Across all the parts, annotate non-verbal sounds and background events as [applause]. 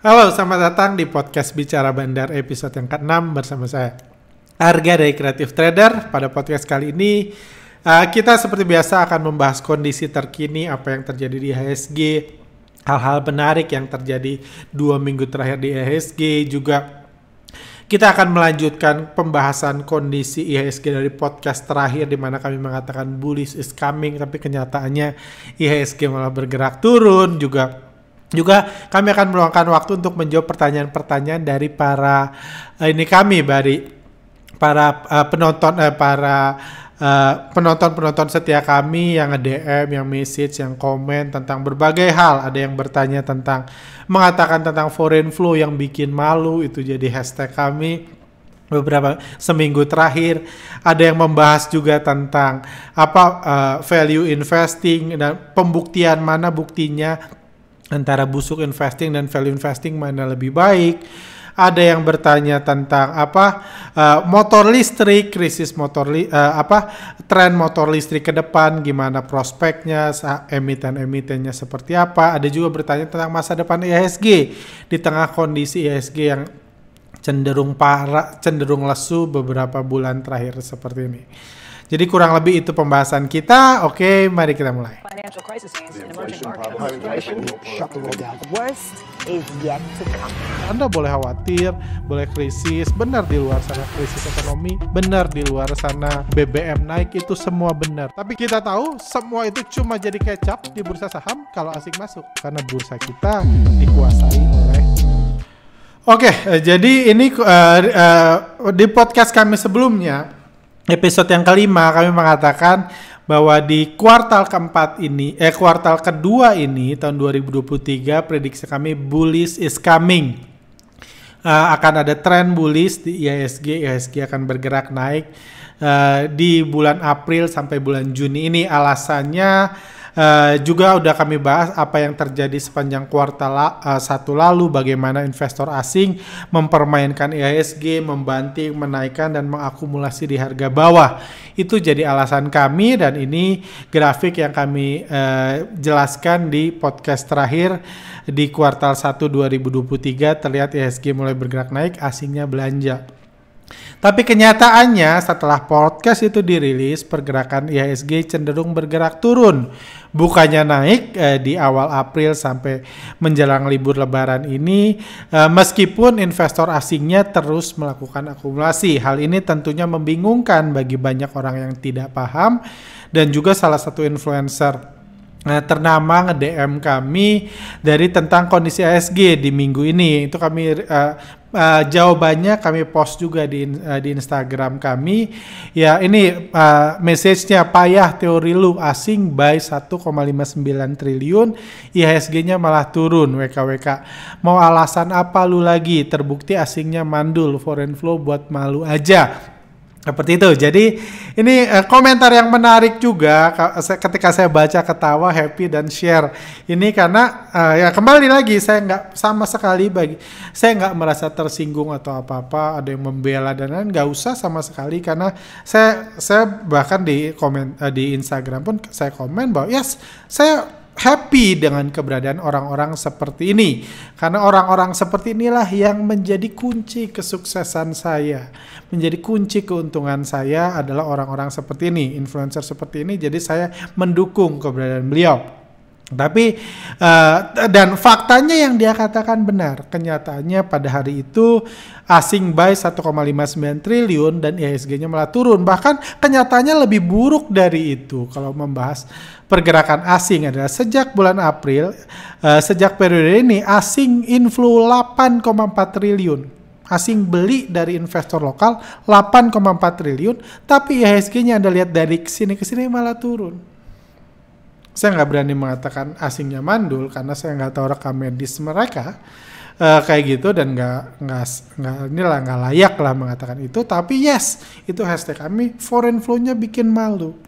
Halo, selamat datang di podcast Bicara Bandar episode yang ke-6 bersama saya Arga dari Creative Trader. Pada podcast kali ini eh, kita seperti biasa akan membahas kondisi terkini apa yang terjadi di HSG, hal-hal menarik yang terjadi dua minggu terakhir di HSG juga kita akan melanjutkan pembahasan kondisi IHSG dari podcast terakhir di mana kami mengatakan bullish is coming tapi kenyataannya IHSG malah bergerak turun juga juga kami akan meluangkan waktu untuk menjawab pertanyaan-pertanyaan dari para eh, ini kami dari para uh, penonton uh, para penonton-penonton setia kami yang dm yang message, yang komen tentang berbagai hal. Ada yang bertanya tentang mengatakan tentang foreign flu yang bikin malu itu jadi hashtag kami beberapa seminggu terakhir ada yang membahas juga tentang apa uh, value investing dan pembuktian mana buktinya antara busuk investing dan value investing mana lebih baik. Ada yang bertanya tentang apa uh, motor listrik, krisis motor li, uh, apa tren motor listrik ke depan, gimana prospeknya, emiten-emitennya seperti apa. Ada juga bertanya tentang masa depan ISG e di tengah kondisi ISG e yang cenderung parah, cenderung lesu beberapa bulan terakhir seperti ini. Jadi kurang lebih itu pembahasan kita. Oke, mari kita mulai. Anda boleh khawatir, boleh krisis, benar di luar sana krisis ekonomi, benar di luar sana BBM naik itu semua benar. Tapi kita tahu semua itu cuma jadi kecap di bursa saham kalau asik masuk karena bursa kita dikuasai oleh Oke, eh, jadi ini uh, uh, di podcast kami sebelumnya episode yang kelima kami mengatakan bahwa di kuartal keempat ini, eh kuartal kedua ini tahun 2023 prediksi kami bullish is coming. Uh, akan ada tren bullish di ISG IHSG akan bergerak naik uh, di bulan April sampai bulan Juni ini. Alasannya Eh, juga udah kami bahas apa yang terjadi sepanjang kuartal uh, satu lalu, bagaimana investor asing mempermainkan e IHSG, membanting, menaikkan dan mengakumulasi di harga bawah. Itu jadi alasan kami dan ini grafik yang kami uh, jelaskan di podcast terakhir di kuartal 1 2023 terlihat e IHSG mulai bergerak naik, asingnya belanja. Tapi kenyataannya setelah podcast itu dirilis, pergerakan e IHSG cenderung bergerak turun bukannya naik eh, di awal April sampai menjelang libur Lebaran ini, eh, meskipun investor asingnya terus melakukan akumulasi. Hal ini tentunya membingungkan bagi banyak orang yang tidak paham dan juga salah satu influencer Nah, ternama dm kami dari tentang kondisi ASG di minggu ini. Itu kami uh, Uh, jawabannya kami post juga di uh, di Instagram kami. Ya ini uh, message-nya payah teori lu asing by 1,59 triliun, IHSG-nya malah turun WKWK. Mau alasan apa lu lagi? Terbukti asingnya mandul, foreign flow buat malu aja seperti itu. Jadi ini uh, komentar yang menarik juga ketika saya baca ketawa, happy dan share. Ini karena uh, ya kembali lagi saya nggak sama sekali bagi saya nggak merasa tersinggung atau apa apa ada yang membela dan lain nggak usah sama sekali karena saya saya bahkan di komen uh, di Instagram pun saya komen bahwa yes saya happy dengan keberadaan orang-orang seperti ini. Karena orang-orang seperti inilah yang menjadi kunci kesuksesan saya. Menjadi kunci keuntungan saya adalah orang-orang seperti ini, influencer seperti ini. Jadi saya mendukung keberadaan beliau. Tapi uh, dan faktanya yang dia katakan benar. Kenyataannya pada hari itu asing buy 1,59 triliun dan IHSG-nya malah turun. Bahkan kenyataannya lebih buruk dari itu kalau membahas pergerakan asing adalah sejak bulan April uh, sejak periode ini asing inflow 8,4 triliun asing beli dari investor lokal 8,4 triliun, tapi IHSG-nya Anda lihat dari sini ke sini malah turun saya nggak berani mengatakan asingnya mandul karena saya nggak tahu rekam medis mereka uh, kayak gitu dan nggak nggak nggak inilah nggak layak lah mengatakan itu tapi yes itu hashtag kami foreign flow-nya bikin malu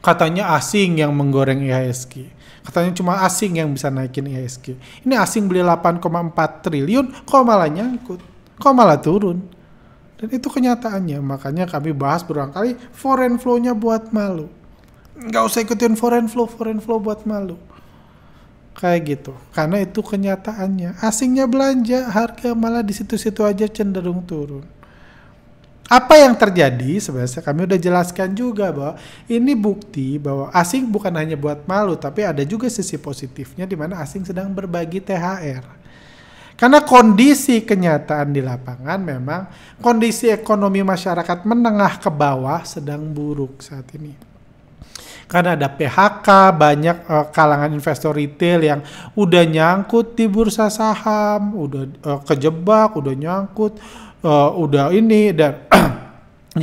katanya asing yang menggoreng IHSG katanya cuma asing yang bisa naikin IHSG ini asing beli 8,4 triliun kok malah nyangkut kok malah turun dan itu kenyataannya makanya kami bahas berulang kali foreign flow-nya buat malu nggak usah ikutin foreign flow foreign flow buat malu kayak gitu karena itu kenyataannya asingnya belanja harga malah di situ-situ aja cenderung turun apa yang terjadi sebenarnya kami udah jelaskan juga bahwa ini bukti bahwa asing bukan hanya buat malu tapi ada juga sisi positifnya di mana asing sedang berbagi THR. Karena kondisi kenyataan di lapangan memang kondisi ekonomi masyarakat menengah ke bawah sedang buruk saat ini karena ada PHK, banyak uh, kalangan investor retail yang udah nyangkut di bursa saham, udah uh, kejebak, udah nyangkut, uh, udah ini dan [clears throat]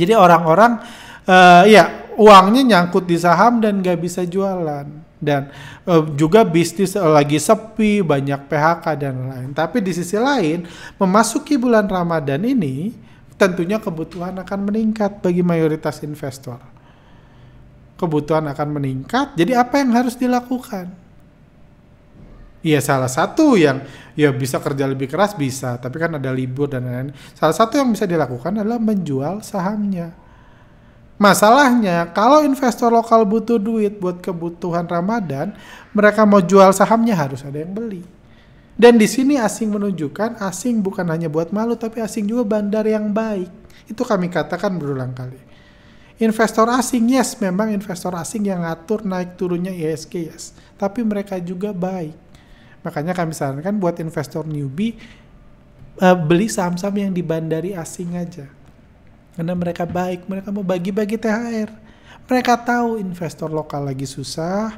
jadi orang-orang uh, ya uangnya nyangkut di saham dan nggak bisa jualan dan uh, juga bisnis uh, lagi sepi, banyak PHK dan lain. Tapi di sisi lain, memasuki bulan Ramadan ini tentunya kebutuhan akan meningkat bagi mayoritas investor kebutuhan akan meningkat. Jadi apa yang harus dilakukan? Iya salah satu yang ya bisa kerja lebih keras bisa, tapi kan ada libur dan lain-lain. Salah satu yang bisa dilakukan adalah menjual sahamnya. Masalahnya, kalau investor lokal butuh duit buat kebutuhan Ramadan, mereka mau jual sahamnya harus ada yang beli. Dan di sini asing menunjukkan asing bukan hanya buat malu, tapi asing juga bandar yang baik. Itu kami katakan berulang kali. Investor asing, yes, memang investor asing yang ngatur naik turunnya ISG, e yes. Tapi mereka juga baik. Makanya kami sarankan buat investor newbie, uh, beli saham-saham yang dibandari asing aja. Karena mereka baik, mereka mau bagi-bagi THR. Mereka tahu investor lokal lagi susah,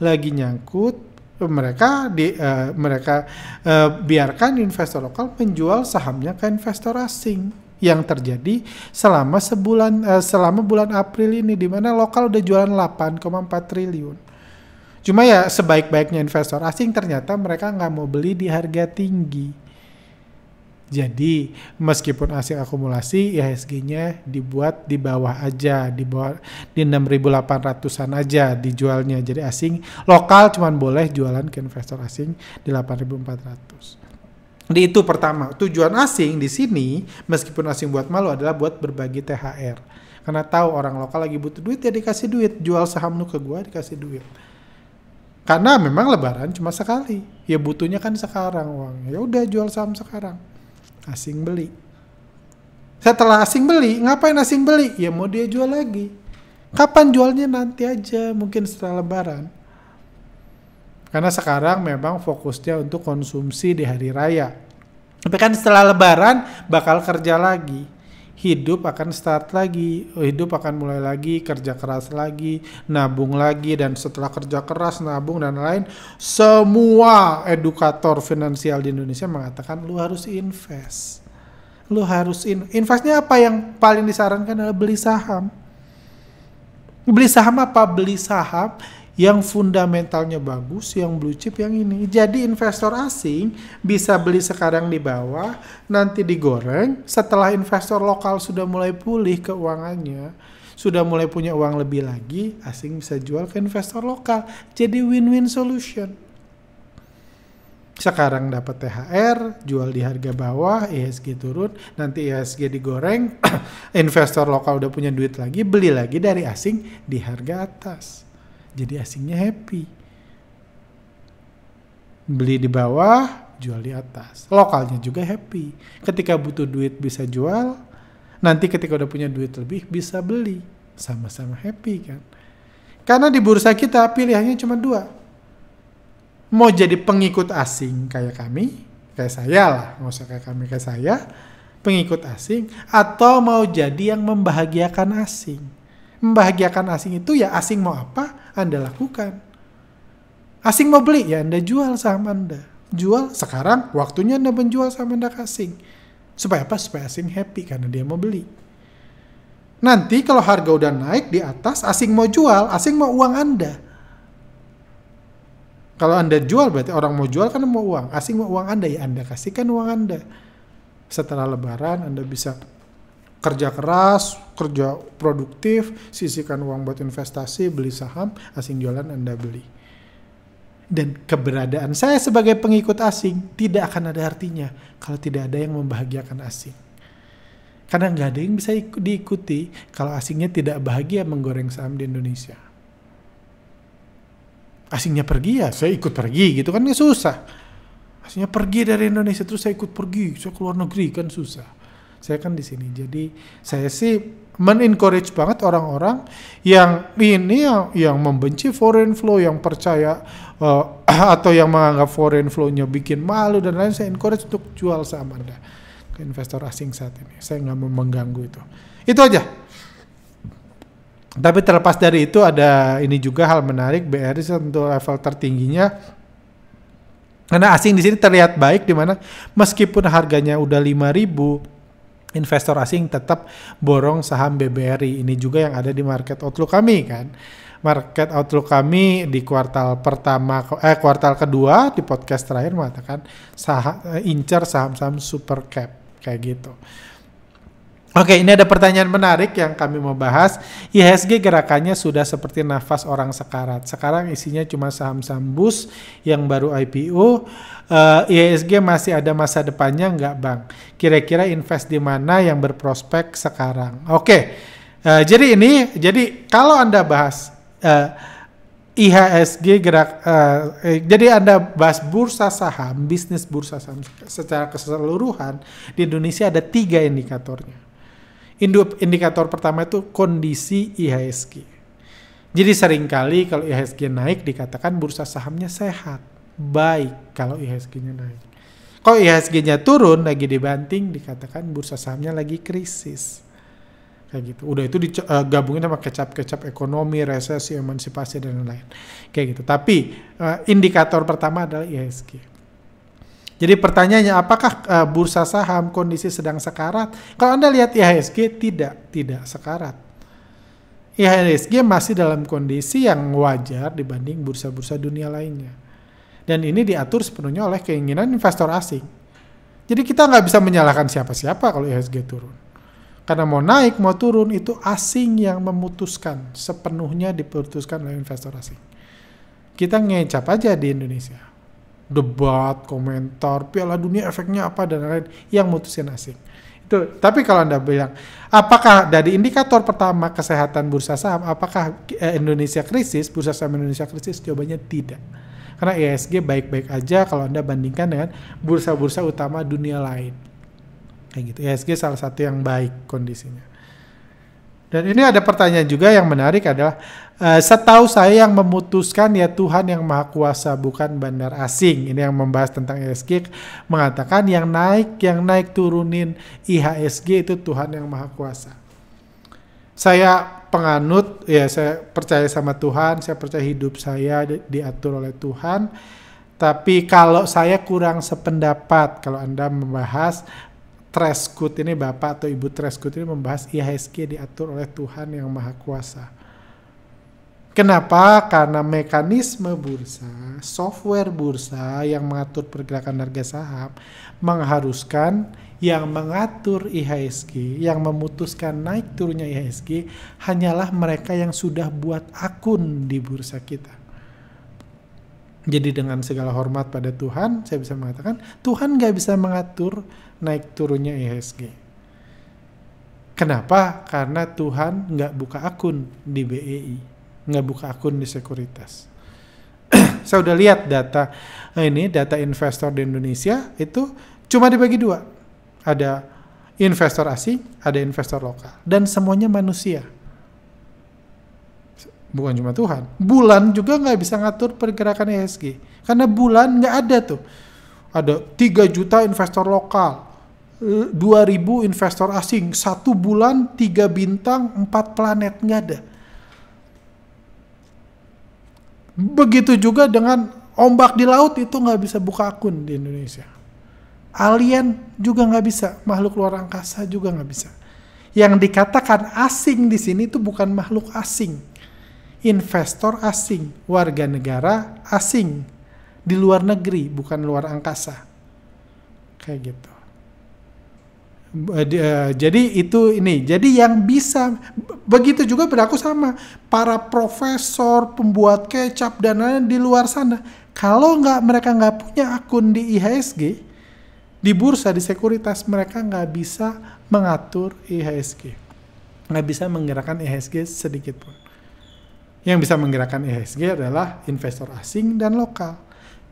lagi nyangkut, mereka di uh, mereka uh, biarkan investor lokal menjual sahamnya ke investor asing yang terjadi selama sebulan uh, selama bulan April ini di mana lokal udah jualan 8,4 triliun. Cuma ya sebaik-baiknya investor asing ternyata mereka nggak mau beli di harga tinggi. Jadi meskipun asing akumulasi IHSG-nya dibuat di bawah aja, di bawah di 6.800-an aja dijualnya. Jadi asing lokal cuman boleh jualan ke investor asing di 8.400. Jadi itu pertama, tujuan asing di sini meskipun asing buat malu adalah buat berbagi THR. Karena tahu orang lokal lagi butuh duit ya dikasih duit, jual saham lu ke gua dikasih duit. Karena memang lebaran cuma sekali. Ya butuhnya kan sekarang uang. Ya udah jual saham sekarang. Asing beli. Setelah asing beli, ngapain asing beli? Ya mau dia jual lagi. Kapan jualnya nanti aja, mungkin setelah lebaran. Karena sekarang memang fokusnya untuk konsumsi di hari raya. Tapi kan setelah lebaran bakal kerja lagi. Hidup akan start lagi, hidup akan mulai lagi, kerja keras lagi, nabung lagi, dan setelah kerja keras, nabung, dan lain, semua edukator finansial di Indonesia mengatakan lu harus invest. Lu harus in investnya apa yang paling disarankan adalah beli saham. Beli saham apa? Beli saham yang fundamentalnya bagus, yang blue chip yang ini. Jadi investor asing bisa beli sekarang di bawah, nanti digoreng, setelah investor lokal sudah mulai pulih keuangannya, sudah mulai punya uang lebih lagi, asing bisa jual ke investor lokal. Jadi win-win solution. Sekarang dapat THR, jual di harga bawah, IHSG turun, nanti IHSG digoreng, [clears throat] investor lokal udah punya duit lagi, beli lagi dari asing di harga atas. Jadi asingnya happy. Beli di bawah, jual di atas. Lokalnya juga happy. Ketika butuh duit bisa jual, nanti ketika udah punya duit lebih bisa beli. Sama-sama happy kan. Karena di bursa kita pilihannya cuma dua. Mau jadi pengikut asing kayak kami, kayak saya lah, nggak usah kayak kami, kayak saya, pengikut asing, atau mau jadi yang membahagiakan asing Membahagiakan asing itu ya asing mau apa, Anda lakukan. Asing mau beli, ya Anda jual saham Anda. Jual sekarang, waktunya Anda menjual saham Anda ke asing. Supaya apa? Supaya asing happy karena dia mau beli. Nanti kalau harga udah naik di atas, asing mau jual, asing mau uang Anda. Kalau Anda jual berarti orang mau jual karena mau uang. Asing mau uang Anda ya Anda kasihkan uang Anda. Setelah lebaran Anda bisa kerja keras, kerja produktif, sisihkan uang buat investasi, beli saham, asing jualan Anda beli. Dan keberadaan saya sebagai pengikut asing tidak akan ada artinya kalau tidak ada yang membahagiakan asing. Karena nggak ada yang bisa diikuti kalau asingnya tidak bahagia menggoreng saham di Indonesia. Asingnya pergi ya, saya ikut pergi gitu kan ya susah. Asingnya pergi dari Indonesia terus saya ikut pergi, saya luar negeri kan susah saya kan di sini. Jadi saya sih men-encourage banget orang-orang yang ini yang yang membenci foreign flow, yang percaya uh, [clears throat] atau yang menganggap foreign flow-nya bikin malu dan lain. Saya encourage untuk jual saham Anda ke investor asing saat ini. Saya nggak mau mengganggu itu. Itu aja. Tapi terlepas dari itu ada ini juga hal menarik BRI untuk level tertingginya karena asing di sini terlihat baik di mana meskipun harganya udah 5000 investor asing tetap borong saham BBRI. Ini juga yang ada di market outlook kami kan. Market outlook kami di kuartal pertama eh kuartal kedua di podcast terakhir mengatakan saham, eh, incer saham-saham super cap kayak gitu. Oke, ini ada pertanyaan menarik yang kami mau bahas. IHSG gerakannya sudah seperti nafas orang sekarat. Sekarang isinya cuma saham-saham bus yang baru IPO. Uh, eh, IHSG masih ada masa depannya nggak bang? Kira-kira invest di mana yang berprospek sekarang? Oke, uh, jadi ini, jadi kalau Anda bahas... Uh, eh, IHSG gerak uh, eh, jadi Anda bahas bursa saham, bisnis bursa saham secara keseluruhan di Indonesia ada tiga indikatornya. Indikator pertama itu kondisi IHSG. Jadi seringkali kalau IHSG naik dikatakan bursa sahamnya sehat, baik kalau IHSG-nya naik. Kalau IHSG-nya turun lagi dibanting dikatakan bursa sahamnya lagi krisis. Kayak gitu. Udah itu digabungin eh, sama kecap-kecap ekonomi, resesi, emansipasi dan lain-lain. Kayak gitu. Tapi eh, indikator pertama adalah IHSG. Jadi pertanyaannya apakah uh, bursa saham kondisi sedang sekarat? Kalau Anda lihat IHSG tidak, tidak sekarat. IHSG masih dalam kondisi yang wajar dibanding bursa-bursa dunia lainnya. Dan ini diatur sepenuhnya oleh keinginan investor asing. Jadi kita nggak bisa menyalahkan siapa-siapa kalau IHSG turun. Karena mau naik, mau turun, itu asing yang memutuskan. Sepenuhnya diputuskan oleh investor asing. Kita ngecap aja di Indonesia debat, komentar, piala dunia efeknya apa dan lain-lain yang mutusin asing. Itu. Tapi kalau Anda bilang, apakah dari indikator pertama kesehatan bursa saham, apakah eh, Indonesia krisis, bursa saham Indonesia krisis? Jawabannya tidak. Karena ESG baik-baik aja kalau Anda bandingkan dengan bursa-bursa utama dunia lain. Kayak gitu. ESG salah satu yang baik kondisinya. Dan ini ada pertanyaan juga yang menarik adalah uh, setahu saya yang memutuskan ya Tuhan yang Maha Kuasa bukan bandar asing. Ini yang membahas tentang IHSG e mengatakan yang naik yang naik turunin IHSG itu Tuhan yang Maha Kuasa. Saya penganut ya saya percaya sama Tuhan, saya percaya hidup saya di diatur oleh Tuhan. Tapi kalau saya kurang sependapat kalau Anda membahas Treskut ini Bapak atau Ibu Treskut ini membahas IHSG diatur oleh Tuhan yang Maha Kuasa. Kenapa? Karena mekanisme bursa, software bursa yang mengatur pergerakan harga saham mengharuskan yang mengatur IHSG, yang memutuskan naik turunnya IHSG hanyalah mereka yang sudah buat akun di bursa kita. Jadi dengan segala hormat pada Tuhan, saya bisa mengatakan Tuhan nggak bisa mengatur naik turunnya IHSG. E Kenapa? Karena Tuhan nggak buka akun di BEI, nggak buka akun di sekuritas. [clears throat] Saya udah lihat data eh, ini data investor di Indonesia itu cuma dibagi dua, ada investor asing, ada investor lokal, dan semuanya manusia. Bukan cuma Tuhan, bulan juga nggak bisa ngatur pergerakan ESG, karena bulan nggak ada tuh ada 3 juta investor lokal, 2000 investor asing, satu bulan, tiga bintang, empat planet, nggak ada. Begitu juga dengan ombak di laut itu nggak bisa buka akun di Indonesia. Alien juga nggak bisa, makhluk luar angkasa juga nggak bisa. Yang dikatakan asing di sini itu bukan makhluk asing. Investor asing, warga negara asing, di luar negeri, bukan luar angkasa. Kayak gitu. Eh, eh, jadi itu ini. Jadi yang bisa begitu juga berlaku sama para profesor, pembuat kecap dan lain di luar sana. Kalau nggak mereka nggak punya akun di IHSG, di bursa di sekuritas mereka nggak bisa mengatur IHSG, nggak bisa menggerakkan IHSG sedikit pun. Yang bisa menggerakkan IHSG adalah investor asing dan lokal.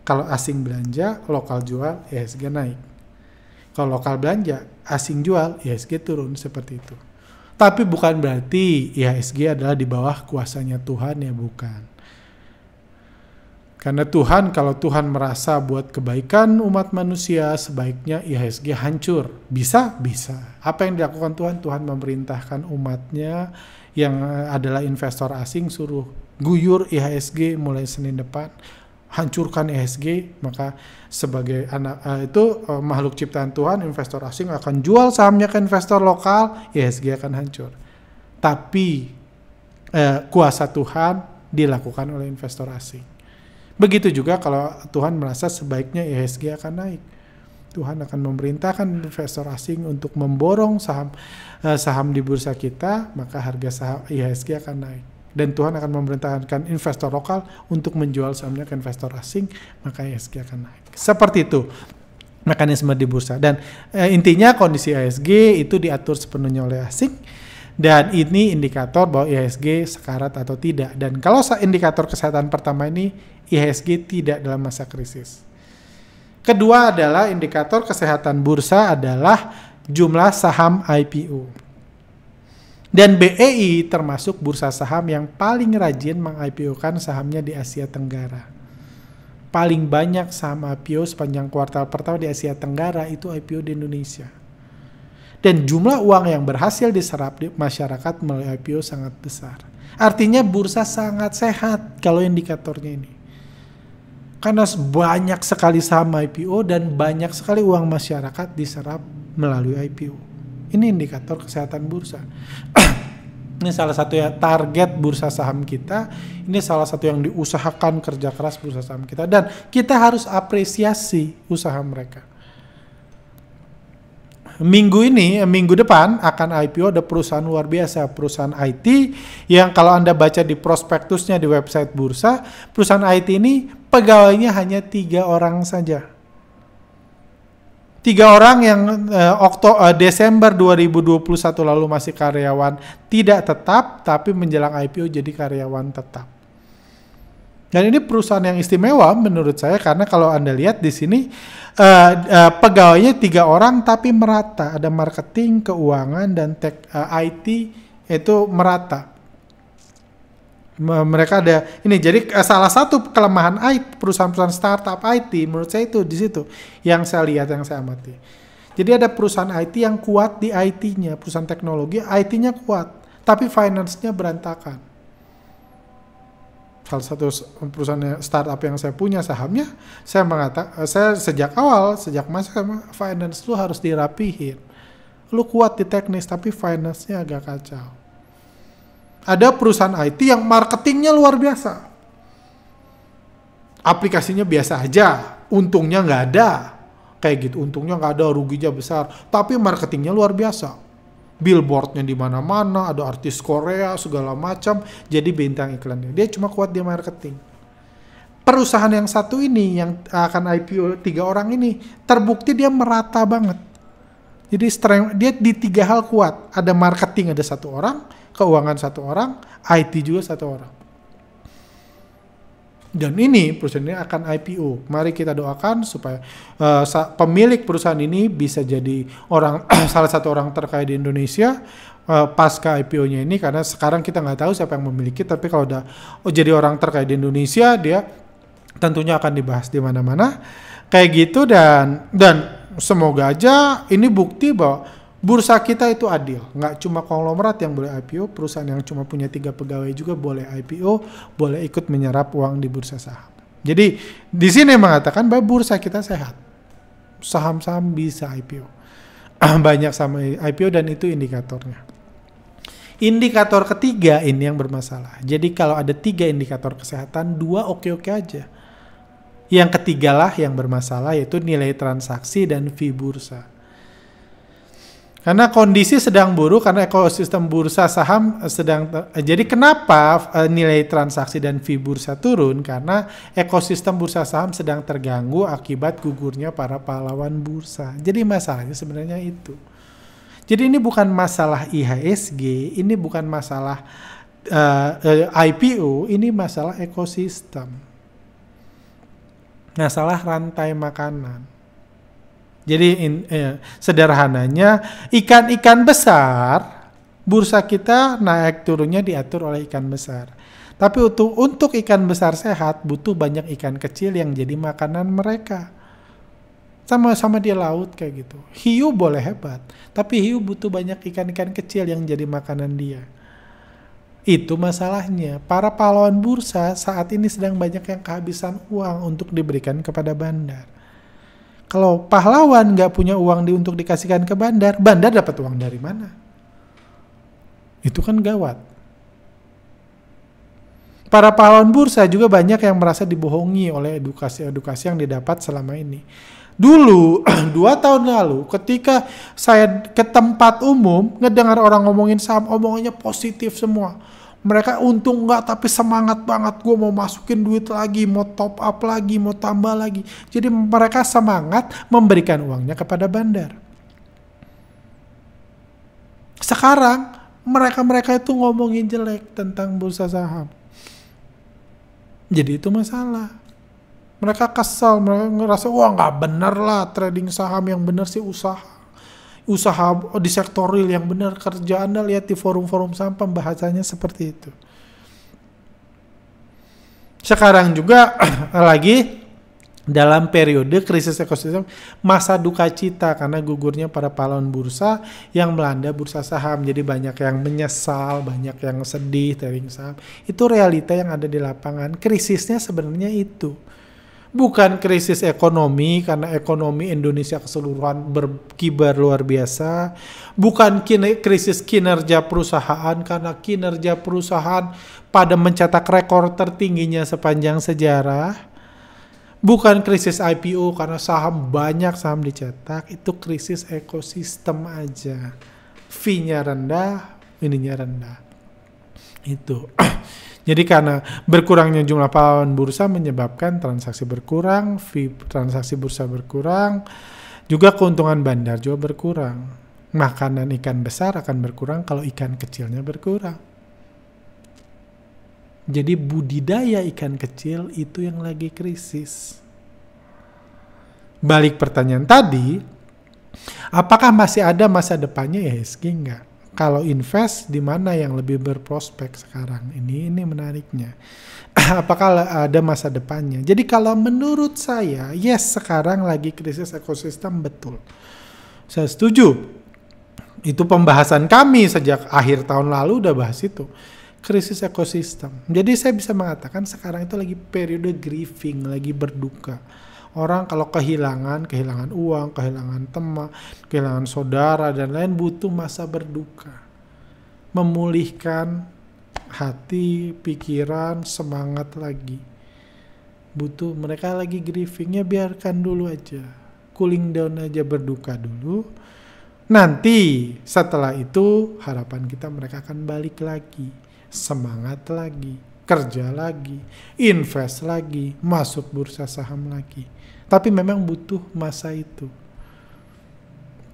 Kalau asing belanja, lokal jual, IHSG naik kalau lokal belanja, asing jual, IHSG ya turun seperti itu. Tapi bukan berarti IHSG ya adalah di bawah kuasanya Tuhan ya, bukan. Karena Tuhan, kalau Tuhan merasa buat kebaikan umat manusia, sebaiknya IHSG ya hancur. Bisa? Bisa. Apa yang dilakukan Tuhan? Tuhan memerintahkan umatnya yang adalah investor asing suruh guyur IHSG mulai Senin depan hancurkan ESG maka sebagai anak uh, itu uh, makhluk ciptaan Tuhan investor asing akan jual sahamnya ke investor lokal ESG akan hancur tapi uh, kuasa Tuhan dilakukan oleh investor asing begitu juga kalau Tuhan merasa sebaiknya ESG akan naik Tuhan akan memerintahkan investor asing untuk memborong saham uh, saham di bursa kita maka harga saham ESG akan naik dan Tuhan akan memerintahkan investor lokal untuk menjual sahamnya ke investor asing, maka ISG akan naik. Seperti itu mekanisme di bursa dan e, intinya kondisi ISG itu diatur sepenuhnya oleh asing dan ini indikator bahwa IHSG sekarat atau tidak dan kalau indikator kesehatan pertama ini IHSG tidak dalam masa krisis kedua adalah indikator kesehatan bursa adalah jumlah saham IPO dan BEI termasuk bursa saham yang paling rajin meng-IPO-kan sahamnya di Asia Tenggara. Paling banyak saham IPO sepanjang kuartal pertama di Asia Tenggara itu IPO di Indonesia. Dan jumlah uang yang berhasil diserap di masyarakat melalui IPO sangat besar. Artinya bursa sangat sehat kalau indikatornya ini. Karena banyak sekali saham IPO dan banyak sekali uang masyarakat diserap melalui IPO. Ini indikator kesehatan bursa. [clears throat] ini salah satu ya target bursa saham kita. Ini salah satu yang diusahakan kerja keras bursa saham kita dan kita harus apresiasi usaha mereka. Minggu ini, eh, minggu depan akan IPO ada perusahaan luar biasa, perusahaan IT yang kalau Anda baca di prospektusnya di website bursa, perusahaan IT ini pegawainya hanya tiga orang saja Tiga orang yang uh, Okto, uh, Desember 2021 lalu masih karyawan tidak tetap, tapi menjelang IPO jadi karyawan tetap. Dan ini perusahaan yang istimewa menurut saya karena kalau anda lihat di sini uh, uh, pegawainya tiga orang tapi merata, ada marketing, keuangan dan tech, uh, IT itu merata mereka ada ini jadi eh, salah satu kelemahan IT perusahaan-perusahaan startup IT menurut saya itu di situ yang saya lihat yang saya amati. Jadi ada perusahaan IT yang kuat di IT-nya, perusahaan teknologi IT-nya kuat, tapi finance-nya berantakan. Salah satu perusahaan startup yang saya punya sahamnya, saya mengatakan eh, saya sejak awal, sejak masa finance lu harus dirapihin. Lu kuat di teknis tapi finance-nya agak kacau ada perusahaan IT yang marketingnya luar biasa. Aplikasinya biasa aja, untungnya nggak ada. Kayak gitu, untungnya nggak ada, ruginya besar. Tapi marketingnya luar biasa. Billboardnya di mana-mana, ada artis Korea, segala macam. Jadi bintang iklannya. Dia cuma kuat di marketing. Perusahaan yang satu ini, yang akan IPO tiga orang ini, terbukti dia merata banget. Jadi strength, dia di tiga hal kuat. Ada marketing ada satu orang, keuangan satu orang, IT juga satu orang. Dan ini perusahaan ini akan IPO. Mari kita doakan supaya uh, pemilik perusahaan ini bisa jadi orang [clears throat] salah satu orang terkaya di Indonesia uh, eh, pasca IPO-nya ini karena sekarang kita nggak tahu siapa yang memiliki tapi kalau udah oh, jadi orang terkaya di Indonesia dia tentunya akan dibahas di mana-mana kayak gitu dan dan semoga aja ini bukti bahwa bursa kita itu adil. Nggak cuma konglomerat yang boleh IPO, perusahaan yang cuma punya tiga pegawai juga boleh IPO, boleh ikut menyerap uang di bursa saham. Jadi di sini mengatakan bahwa bursa kita sehat. Saham-saham bisa IPO. [clears throat] Banyak sama IPO dan itu indikatornya. Indikator ketiga ini yang bermasalah. Jadi kalau ada tiga indikator kesehatan, dua oke-oke aja. Yang ketigalah yang bermasalah yaitu nilai transaksi dan fee bursa karena kondisi sedang buruk, karena ekosistem bursa saham eh, sedang eh, jadi kenapa eh, nilai transaksi dan fee bursa turun? Karena ekosistem bursa saham sedang terganggu akibat gugurnya para pahlawan bursa. Jadi masalahnya sebenarnya itu. Jadi ini bukan masalah IHSG, ini bukan masalah uh, uh, IPO, ini masalah ekosistem. salah rantai makanan. Jadi in, eh, sederhananya ikan-ikan besar bursa kita naik turunnya diatur oleh ikan besar. Tapi untuk untuk ikan besar sehat butuh banyak ikan kecil yang jadi makanan mereka. Sama-sama di laut kayak gitu. Hiu boleh hebat, tapi hiu butuh banyak ikan-ikan kecil yang jadi makanan dia. Itu masalahnya. Para pahlawan bursa saat ini sedang banyak yang kehabisan uang untuk diberikan kepada bandar. Kalau pahlawan nggak punya uang di, untuk dikasihkan ke bandar, bandar dapat uang dari mana? Itu kan gawat. Para pahlawan bursa juga banyak yang merasa dibohongi oleh edukasi-edukasi yang didapat selama ini. Dulu, [clears throat] dua tahun lalu, ketika saya ke tempat umum, ngedengar orang ngomongin saham, omongannya positif semua mereka untung nggak tapi semangat banget gue mau masukin duit lagi mau top up lagi mau tambah lagi jadi mereka semangat memberikan uangnya kepada bandar sekarang mereka-mereka itu ngomongin jelek tentang bursa saham jadi itu masalah mereka kesal mereka ngerasa wah nggak bener lah trading saham yang bener sih usaha usaha di sektor real yang benar kerja Anda lihat di forum-forum sampah pembahasannya seperti itu. Sekarang juga [clears throat] lagi dalam periode krisis ekosistem masa duka cita karena gugurnya para pahlawan bursa yang melanda bursa saham jadi banyak yang menyesal banyak yang sedih trading saham itu realita yang ada di lapangan krisisnya sebenarnya itu bukan krisis ekonomi karena ekonomi Indonesia keseluruhan berkibar luar biasa, bukan kine, krisis kinerja perusahaan karena kinerja perusahaan pada mencetak rekor tertingginya sepanjang sejarah, bukan krisis IPO karena saham banyak saham dicetak, itu krisis ekosistem aja. V-nya rendah, ininya rendah. Itu. [clears throat] Jadi karena berkurangnya jumlah pahlawan bursa menyebabkan transaksi berkurang, fee transaksi bursa berkurang, juga keuntungan bandar juga berkurang. Makanan ikan besar akan berkurang kalau ikan kecilnya berkurang. Jadi budidaya ikan kecil itu yang lagi krisis. Balik pertanyaan tadi, apakah masih ada masa depannya ya Eski? Enggak. Kalau invest di mana yang lebih berprospek sekarang? Ini ini menariknya. [laughs] Apakah ada masa depannya? Jadi kalau menurut saya, yes sekarang lagi krisis ekosistem betul. Saya setuju. Itu pembahasan kami sejak akhir tahun lalu udah bahas itu krisis ekosistem. Jadi saya bisa mengatakan sekarang itu lagi periode grieving, lagi berduka Orang kalau kehilangan, kehilangan uang, kehilangan teman, kehilangan saudara, dan lain butuh masa berduka. Memulihkan hati, pikiran, semangat lagi. Butuh mereka lagi grievingnya biarkan dulu aja. Cooling down aja berduka dulu. Nanti setelah itu harapan kita mereka akan balik lagi. Semangat lagi, kerja lagi, invest lagi, masuk bursa saham lagi tapi memang butuh masa itu.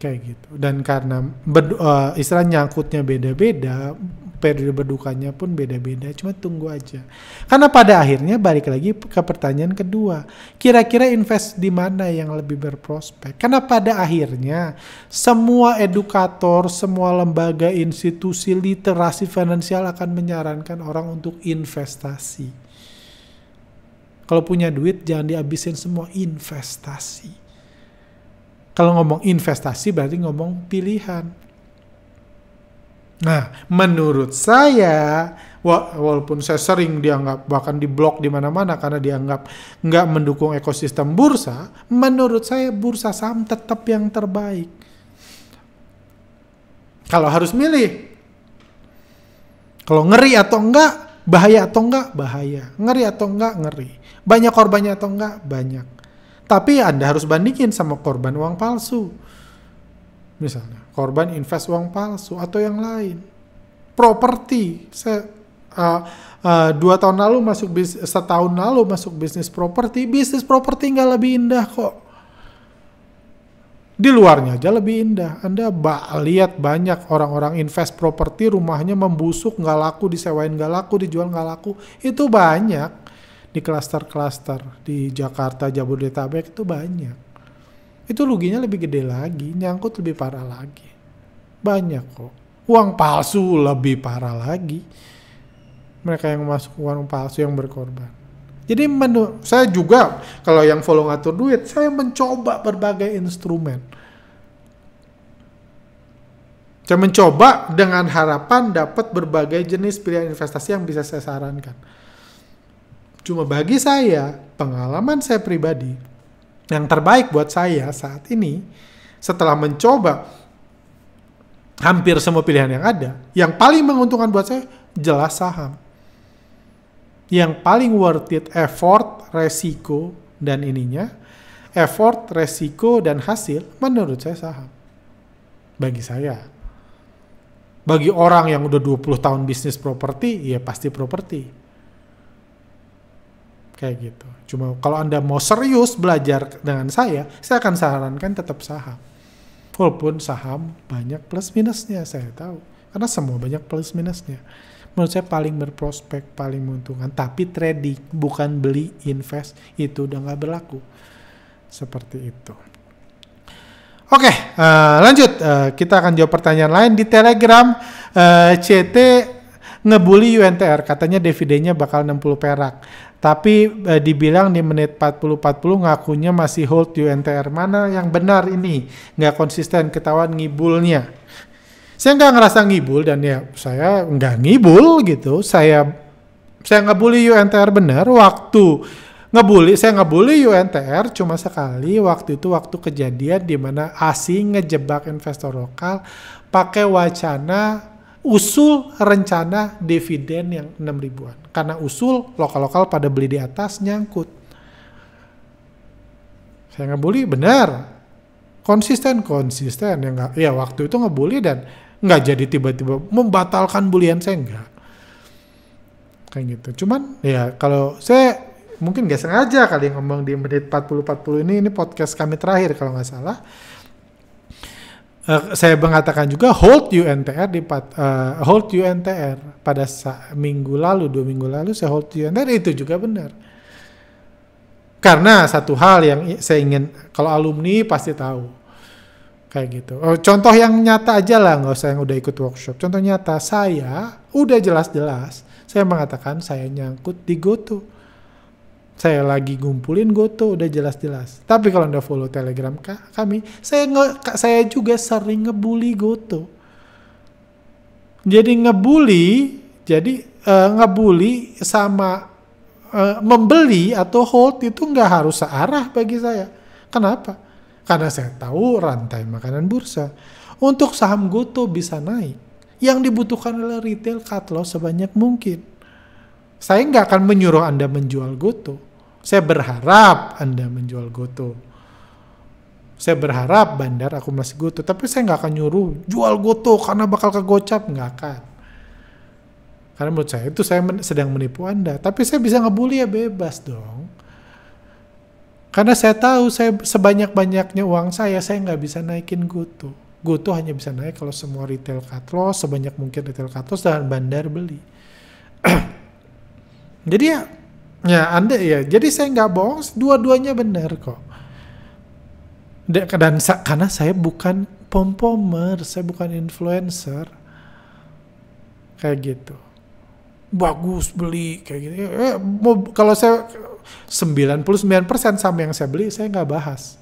Kayak gitu. Dan karena berdu, uh, eh, istilah nyangkutnya beda-beda, periode berdukanya pun beda-beda, cuma tunggu aja. Karena pada akhirnya balik lagi ke pertanyaan kedua, kira-kira invest di mana yang lebih berprospek? Karena pada akhirnya semua edukator, semua lembaga, institusi literasi finansial akan menyarankan orang untuk investasi. Kalau punya duit jangan dihabisin semua investasi. Kalau ngomong investasi berarti ngomong pilihan. Nah, menurut saya, walaupun saya sering dianggap bahkan di diblok di mana-mana karena dianggap nggak mendukung ekosistem bursa, menurut saya bursa saham tetap yang terbaik. Kalau harus milih, kalau ngeri atau enggak, bahaya atau enggak, bahaya. Ngeri atau enggak, ngeri. Banyak korbannya atau enggak? Banyak. Tapi ya Anda harus bandingin sama korban uang palsu. Misalnya, korban invest uang palsu atau yang lain. Properti. Saya uh, uh, dua tahun lalu masuk bis, setahun lalu masuk bisnis properti. Bisnis properti nggak lebih indah kok. Di luarnya aja lebih indah. Anda ba lihat banyak orang-orang invest properti, rumahnya membusuk, nggak laku, disewain nggak laku, dijual nggak laku. Itu banyak di klaster-klaster di Jakarta, Jabodetabek itu banyak. Itu ruginya lebih gede lagi, nyangkut lebih parah lagi. Banyak kok. Uang palsu lebih parah lagi. Mereka yang masuk uang palsu yang berkorban. Jadi menurut saya juga kalau yang follow ngatur duit, saya mencoba berbagai instrumen. Saya mencoba dengan harapan dapat berbagai jenis pilihan investasi yang bisa saya sarankan. Cuma bagi saya, pengalaman saya pribadi, yang terbaik buat saya saat ini, setelah mencoba hampir semua pilihan yang ada, yang paling menguntungkan buat saya jelas saham. Yang paling worth it effort, resiko, dan ininya, effort, resiko, dan hasil, menurut saya saham. Bagi saya. Bagi orang yang udah 20 tahun bisnis properti, ya pasti properti kayak gitu. Cuma kalau Anda mau serius belajar dengan saya, saya akan sarankan tetap saham. Walaupun saham banyak plus minusnya, saya tahu. Karena semua banyak plus minusnya. Menurut saya paling berprospek, paling menguntungkan. Tapi trading, bukan beli invest, itu udah nggak berlaku. Seperti itu. Oke, okay, uh, eh, lanjut. Uh, kita akan jawab pertanyaan lain di Telegram. Uh, eh, CT ngebully UNTR, katanya dividennya bakal 60 perak. Tapi e, dibilang di menit 40-40 ngakunya masih hold UNTR. Mana yang benar ini? Nggak konsisten, ketahuan ngibulnya. Saya nggak ngerasa ngibul dan ya saya nggak ngibul gitu. Saya saya ngebully UNTR benar waktu ngebully saya ngebully UNTR cuma sekali waktu itu waktu kejadian di mana asing ngejebak investor lokal pakai wacana usul rencana dividen yang 6 ribuan. Karena usul, lokal-lokal pada beli di atas nyangkut. Saya ngebully, benar. Konsisten, konsisten. Ya, gak, ya waktu itu ngebully dan nggak jadi tiba-tiba membatalkan bulian saya, enggak. Kayak gitu. Cuman ya kalau saya mungkin nggak sengaja kali ngomong di menit 40-40 ini, ini podcast kami terakhir kalau nggak salah Eh, saya mengatakan juga hold UNTR di uh, hold UNTR pada minggu lalu dua minggu lalu saya hold UNTR itu juga benar karena satu hal yang saya ingin kalau alumni pasti tahu kayak gitu oh, contoh yang nyata aja lah nggak usah yang udah ikut workshop contoh nyata saya udah jelas-jelas saya mengatakan saya nyangkut di GoTo saya lagi ngumpulin goto udah jelas-jelas. Tapi kalau anda follow telegram kami, saya nge, saya juga sering ngebully goto. Jadi ngebully, jadi uh, ngebully sama uh, membeli atau hold itu nggak harus searah bagi saya. Kenapa? Karena saya tahu rantai makanan bursa. Untuk saham goto bisa naik, yang dibutuhkan adalah retail cut loss sebanyak mungkin saya nggak akan menyuruh Anda menjual GoTo. Saya berharap Anda menjual GoTo. Saya berharap bandar aku masih GoTo. Tapi saya nggak akan nyuruh jual GoTo karena bakal kegocap. Nggak akan. Karena menurut saya itu saya men sedang menipu Anda. Tapi saya bisa ngebully ya bebas dong. Karena saya tahu saya sebanyak-banyaknya uang saya, saya nggak bisa naikin GoTo. GoTo hanya bisa naik kalau semua retail cut sebanyak mungkin retail cut dan bandar beli. [clears throat] Jadi ya, ya Anda ya, jadi saya nggak bohong, dua-duanya benar kok. Dan karena saya bukan pompomer, saya bukan influencer. Kayak gitu. Bagus beli kayak gitu. Eh, mau, kalau saya 99% sama yang saya beli saya nggak bahas.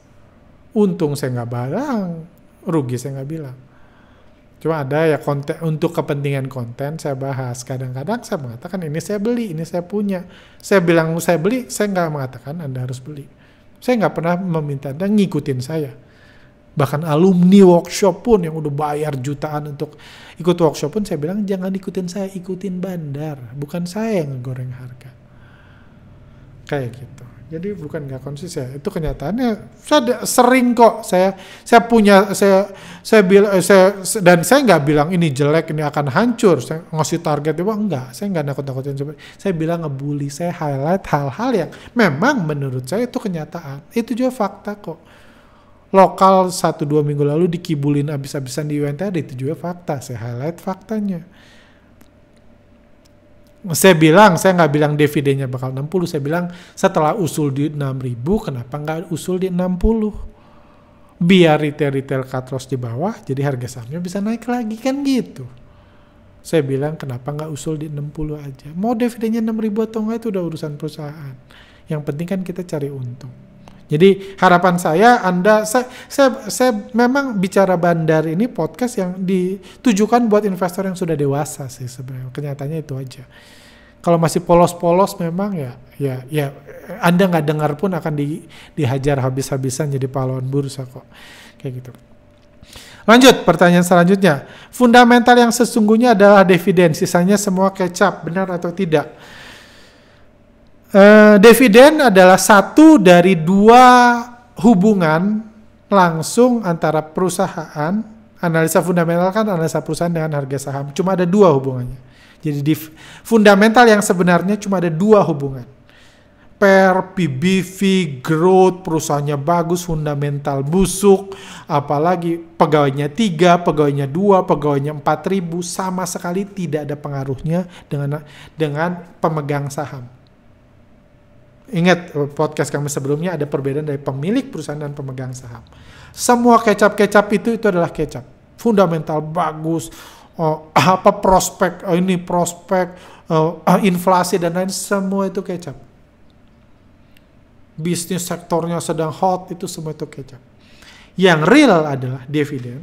Untung saya nggak barang, rugi saya nggak bilang. Cuma ada ya konten untuk kepentingan konten saya bahas. Kadang-kadang saya mengatakan ini saya beli, ini saya punya. Saya bilang saya beli, saya nggak mengatakan Anda harus beli. Saya nggak pernah meminta Anda ngikutin saya. Bahkan alumni workshop pun yang udah bayar jutaan untuk ikut workshop pun saya bilang jangan ikutin saya, ikutin bandar. Bukan saya yang goreng harga. Kayak gitu. Jadi bukan nggak konsisten, ya. itu kenyataannya saya sering kok saya saya punya saya saya bilang eh, saya dan saya nggak bilang ini jelek ini akan hancur, saya ngasih target itu enggak, saya nggak nakut-nakutin seperti saya bilang ngebully, saya highlight hal-hal yang memang menurut saya itu kenyataan, itu juga fakta kok. Lokal satu dua minggu lalu dikibulin abis-abisan di UNT itu juga fakta, saya highlight faktanya saya bilang, saya nggak bilang dividennya bakal 60, saya bilang setelah usul di 6000 kenapa nggak usul di 60? Biar retail-retail cut loss di bawah, jadi harga sahamnya bisa naik lagi, kan gitu. Saya bilang kenapa nggak usul di 60 aja. Mau dividennya 6000 atau nggak itu udah urusan perusahaan. Yang penting kan kita cari untung. Jadi harapan saya Anda saya, saya saya memang bicara bandar ini podcast yang ditujukan buat investor yang sudah dewasa sih sebenarnya. Kenyataannya itu aja. Kalau masih polos-polos memang ya ya ya Anda nggak dengar pun akan di, dihajar habis-habisan jadi pahlawan bursa kok. Kayak gitu. Lanjut, pertanyaan selanjutnya. Fundamental yang sesungguhnya adalah dividen, sisanya semua kecap, benar atau tidak? Eh, dividen adalah satu dari dua hubungan langsung antara perusahaan, analisa fundamental kan analisa perusahaan dengan harga saham. Cuma ada dua hubungannya. Jadi di fundamental yang sebenarnya cuma ada dua hubungan. Per, PBV, growth, perusahaannya bagus, fundamental busuk, apalagi pegawainya tiga, pegawainya dua, pegawainya empat ribu, sama sekali tidak ada pengaruhnya dengan dengan pemegang saham Ingat eh, podcast kami sebelumnya ada perbedaan dari pemilik perusahaan dan pemegang saham. Semua kecap-kecap itu itu adalah kecap. Fundamental bagus, oh, [clears throat] apa prospek oh, ini prospek oh, [clears throat] inflasi dan lain semua itu kecap. Bisnis sektornya sedang hot itu semua itu kecap. Yang real adalah dividen.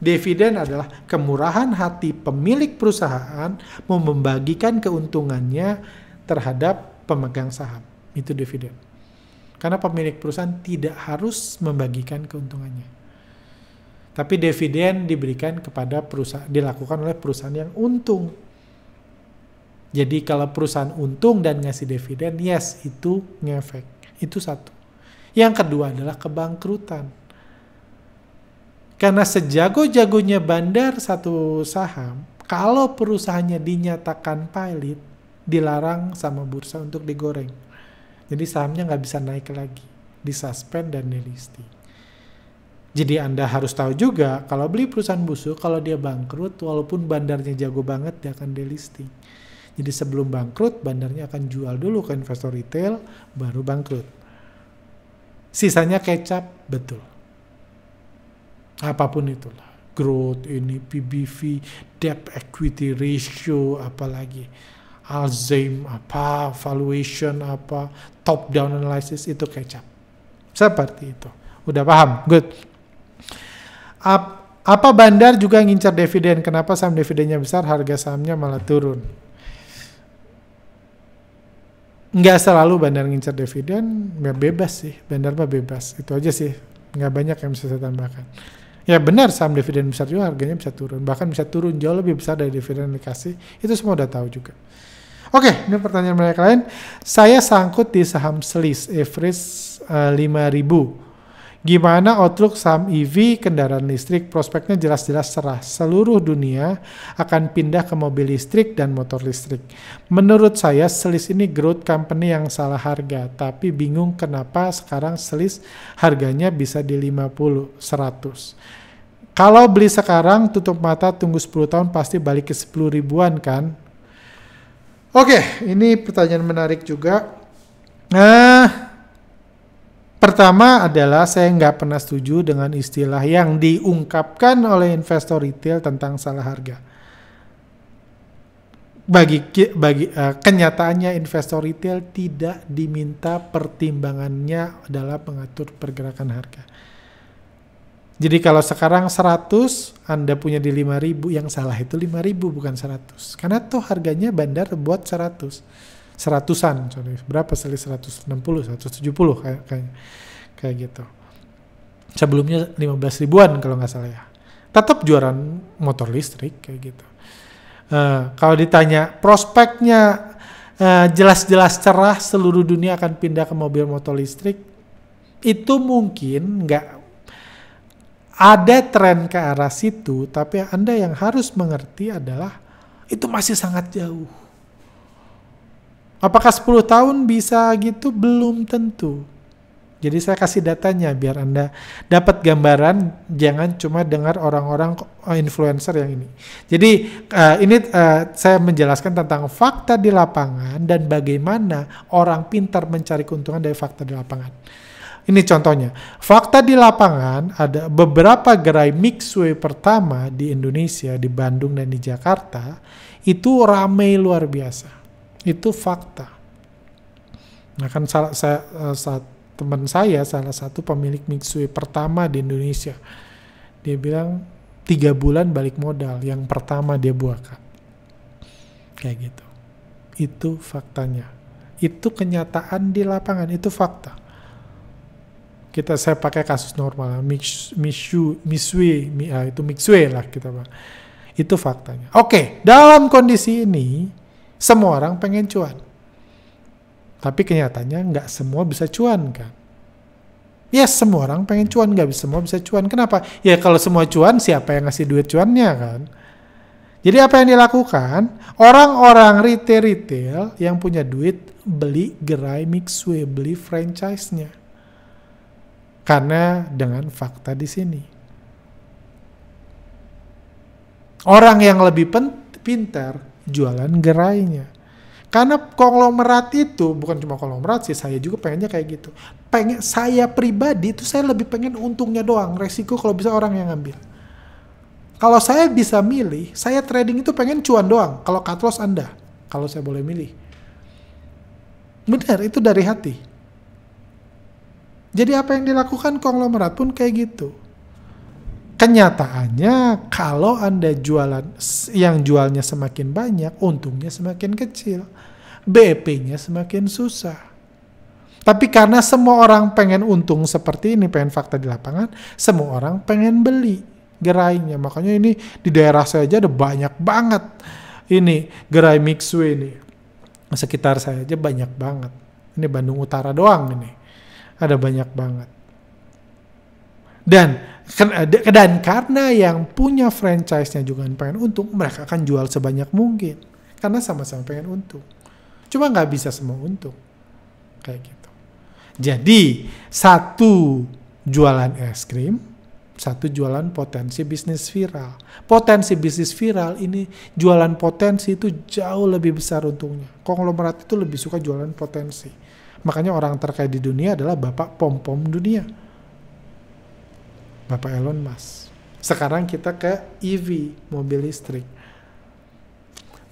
Dividen adalah kemurahan hati pemilik perusahaan membagikan keuntungannya terhadap pemegang saham itu dividen. Karena pemilik perusahaan tidak harus membagikan keuntungannya. Tapi dividen diberikan kepada perusahaan dilakukan oleh perusahaan yang untung. Jadi kalau perusahaan untung dan ngasih dividen, yes, itu ngefek. Itu satu. Yang kedua adalah kebangkrutan. Karena sejago-jagonya bandar satu saham, kalau perusahaannya dinyatakan pilot, dilarang sama bursa untuk digoreng. Jadi sahamnya nggak bisa naik lagi, disuspend dan delisting. Jadi Anda harus tahu juga kalau beli perusahaan busuk, kalau dia bangkrut, walaupun bandarnya jago banget, dia akan delisting. Jadi sebelum bangkrut, bandarnya akan jual dulu ke investor retail, baru bangkrut. Sisanya kecap, betul. Apapun itulah. Growth ini, PBV, debt equity ratio, apalagi. Alzheimer apa, valuation apa, top down analysis itu kecap. Seperti itu. Udah paham? Good. Ap, apa bandar juga ngincar dividen? Kenapa saham dividennya besar, harga sahamnya malah turun? Nggak selalu bandar ngincar dividen, ya bebas sih. Bandar mah bebas. Itu aja sih. Nggak banyak yang bisa saya tambahkan. Ya benar saham dividen besar juga harganya bisa turun. Bahkan bisa turun jauh lebih besar dari dividen yang dikasih. Itu semua udah tahu juga. Oke, okay, ini pertanyaan mereka lain. Saya sangkut di saham selis, average uh, eh, 5000 Gimana outlook saham EV, kendaraan listrik, prospeknya jelas-jelas cerah. Seluruh dunia akan pindah ke mobil listrik dan motor listrik. Menurut saya, Selis ini growth company yang salah harga, tapi bingung kenapa sekarang Selis harganya bisa di 50, 100. Kalau beli sekarang, tutup mata, tunggu 10 tahun, pasti balik ke 10 ribuan kan? Oke, ini pertanyaan menarik juga. Nah, pertama adalah saya nggak pernah setuju dengan istilah yang diungkapkan oleh investor retail tentang salah harga. Bagi bagi uh, kenyataannya investor retail tidak diminta pertimbangannya adalah pengatur pergerakan harga. Jadi kalau sekarang 100, Anda punya di 5000, yang salah itu 5000 bukan 100. Karena tuh harganya bandar buat 100. Seratusan, sorry. berapa selisih 160, 170 kayak, kayak, kayak gitu. Sebelumnya 15 ribuan kalau nggak salah ya. Tetap jualan motor listrik kayak gitu. Uh, kalau ditanya prospeknya eh, jelas-jelas uh, cerah seluruh dunia akan pindah ke mobil motor listrik, itu mungkin nggak ada tren ke arah situ, tapi Anda yang harus mengerti adalah itu masih sangat jauh. Apakah 10 tahun bisa gitu? Belum tentu. Jadi saya kasih datanya biar Anda dapat gambaran, jangan cuma dengar orang-orang eh, influencer yang ini. Jadi uh, ini uh, saya menjelaskan tentang fakta di lapangan dan bagaimana orang pintar mencari keuntungan dari fakta di lapangan. Ini contohnya. Fakta di lapangan ada beberapa gerai mixway pertama di Indonesia, di Bandung dan di Jakarta itu ramai luar biasa. Itu fakta. Nah kan salah, saya, eh, salah, teman saya salah satu pemilik mixway pertama di Indonesia. Dia bilang tiga bulan balik modal yang pertama dia buahkan. Kayak gitu. Itu faktanya. Itu kenyataan di lapangan, itu fakta kita saya pakai kasus normal Mix, Misu Misui mi, uh, itu Mixue lah kita pak itu faktanya oke okay, dalam kondisi ini semua orang pengen cuan tapi kenyataannya nggak semua bisa cuan kan ya semua orang pengen cuan nggak bisa semua bisa cuan kenapa ya kalau semua cuan siapa yang ngasih duit cuannya kan jadi apa yang dilakukan orang-orang retail retail yang punya duit beli gerai mixway beli franchise-nya karena dengan fakta di sini. Orang yang lebih pintar jualan gerainya. Karena konglomerat itu bukan cuma konglomerat sih, saya juga pengennya kayak gitu. Pengen saya pribadi itu saya lebih pengen untungnya doang, resiko kalau bisa orang yang ngambil. Kalau saya bisa milih, saya trading itu pengen cuan doang. Kalau cut loss Anda, kalau saya boleh milih. Benar, itu dari hati. Jadi apa yang dilakukan konglomerat pun kayak gitu. Kenyataannya kalau Anda jualan yang jualnya semakin banyak, untungnya semakin kecil. BEP-nya semakin susah. Tapi karena semua orang pengen untung seperti ini, pengen fakta di lapangan, semua orang pengen beli gerainya. Makanya ini di daerah saya aja ada banyak banget ini gerai mixway ini. Sekitar saya aja banyak banget. Ini Bandung Utara doang ini ada banyak banget. Dan eh, dan karena yang punya franchise-nya juga pengen untung, mereka akan jual sebanyak mungkin. Karena sama-sama pengen untung. Cuma nggak bisa semua untung. Kayak gitu. Jadi, satu jualan es krim, satu jualan potensi bisnis viral. Potensi bisnis viral ini, jualan potensi itu jauh lebih besar untungnya. Konglomerat itu lebih suka jualan potensi Makanya orang terkaya di dunia adalah bapak pom-pom dunia. Bapak Elon Musk. Sekarang kita ke EV, mobil listrik.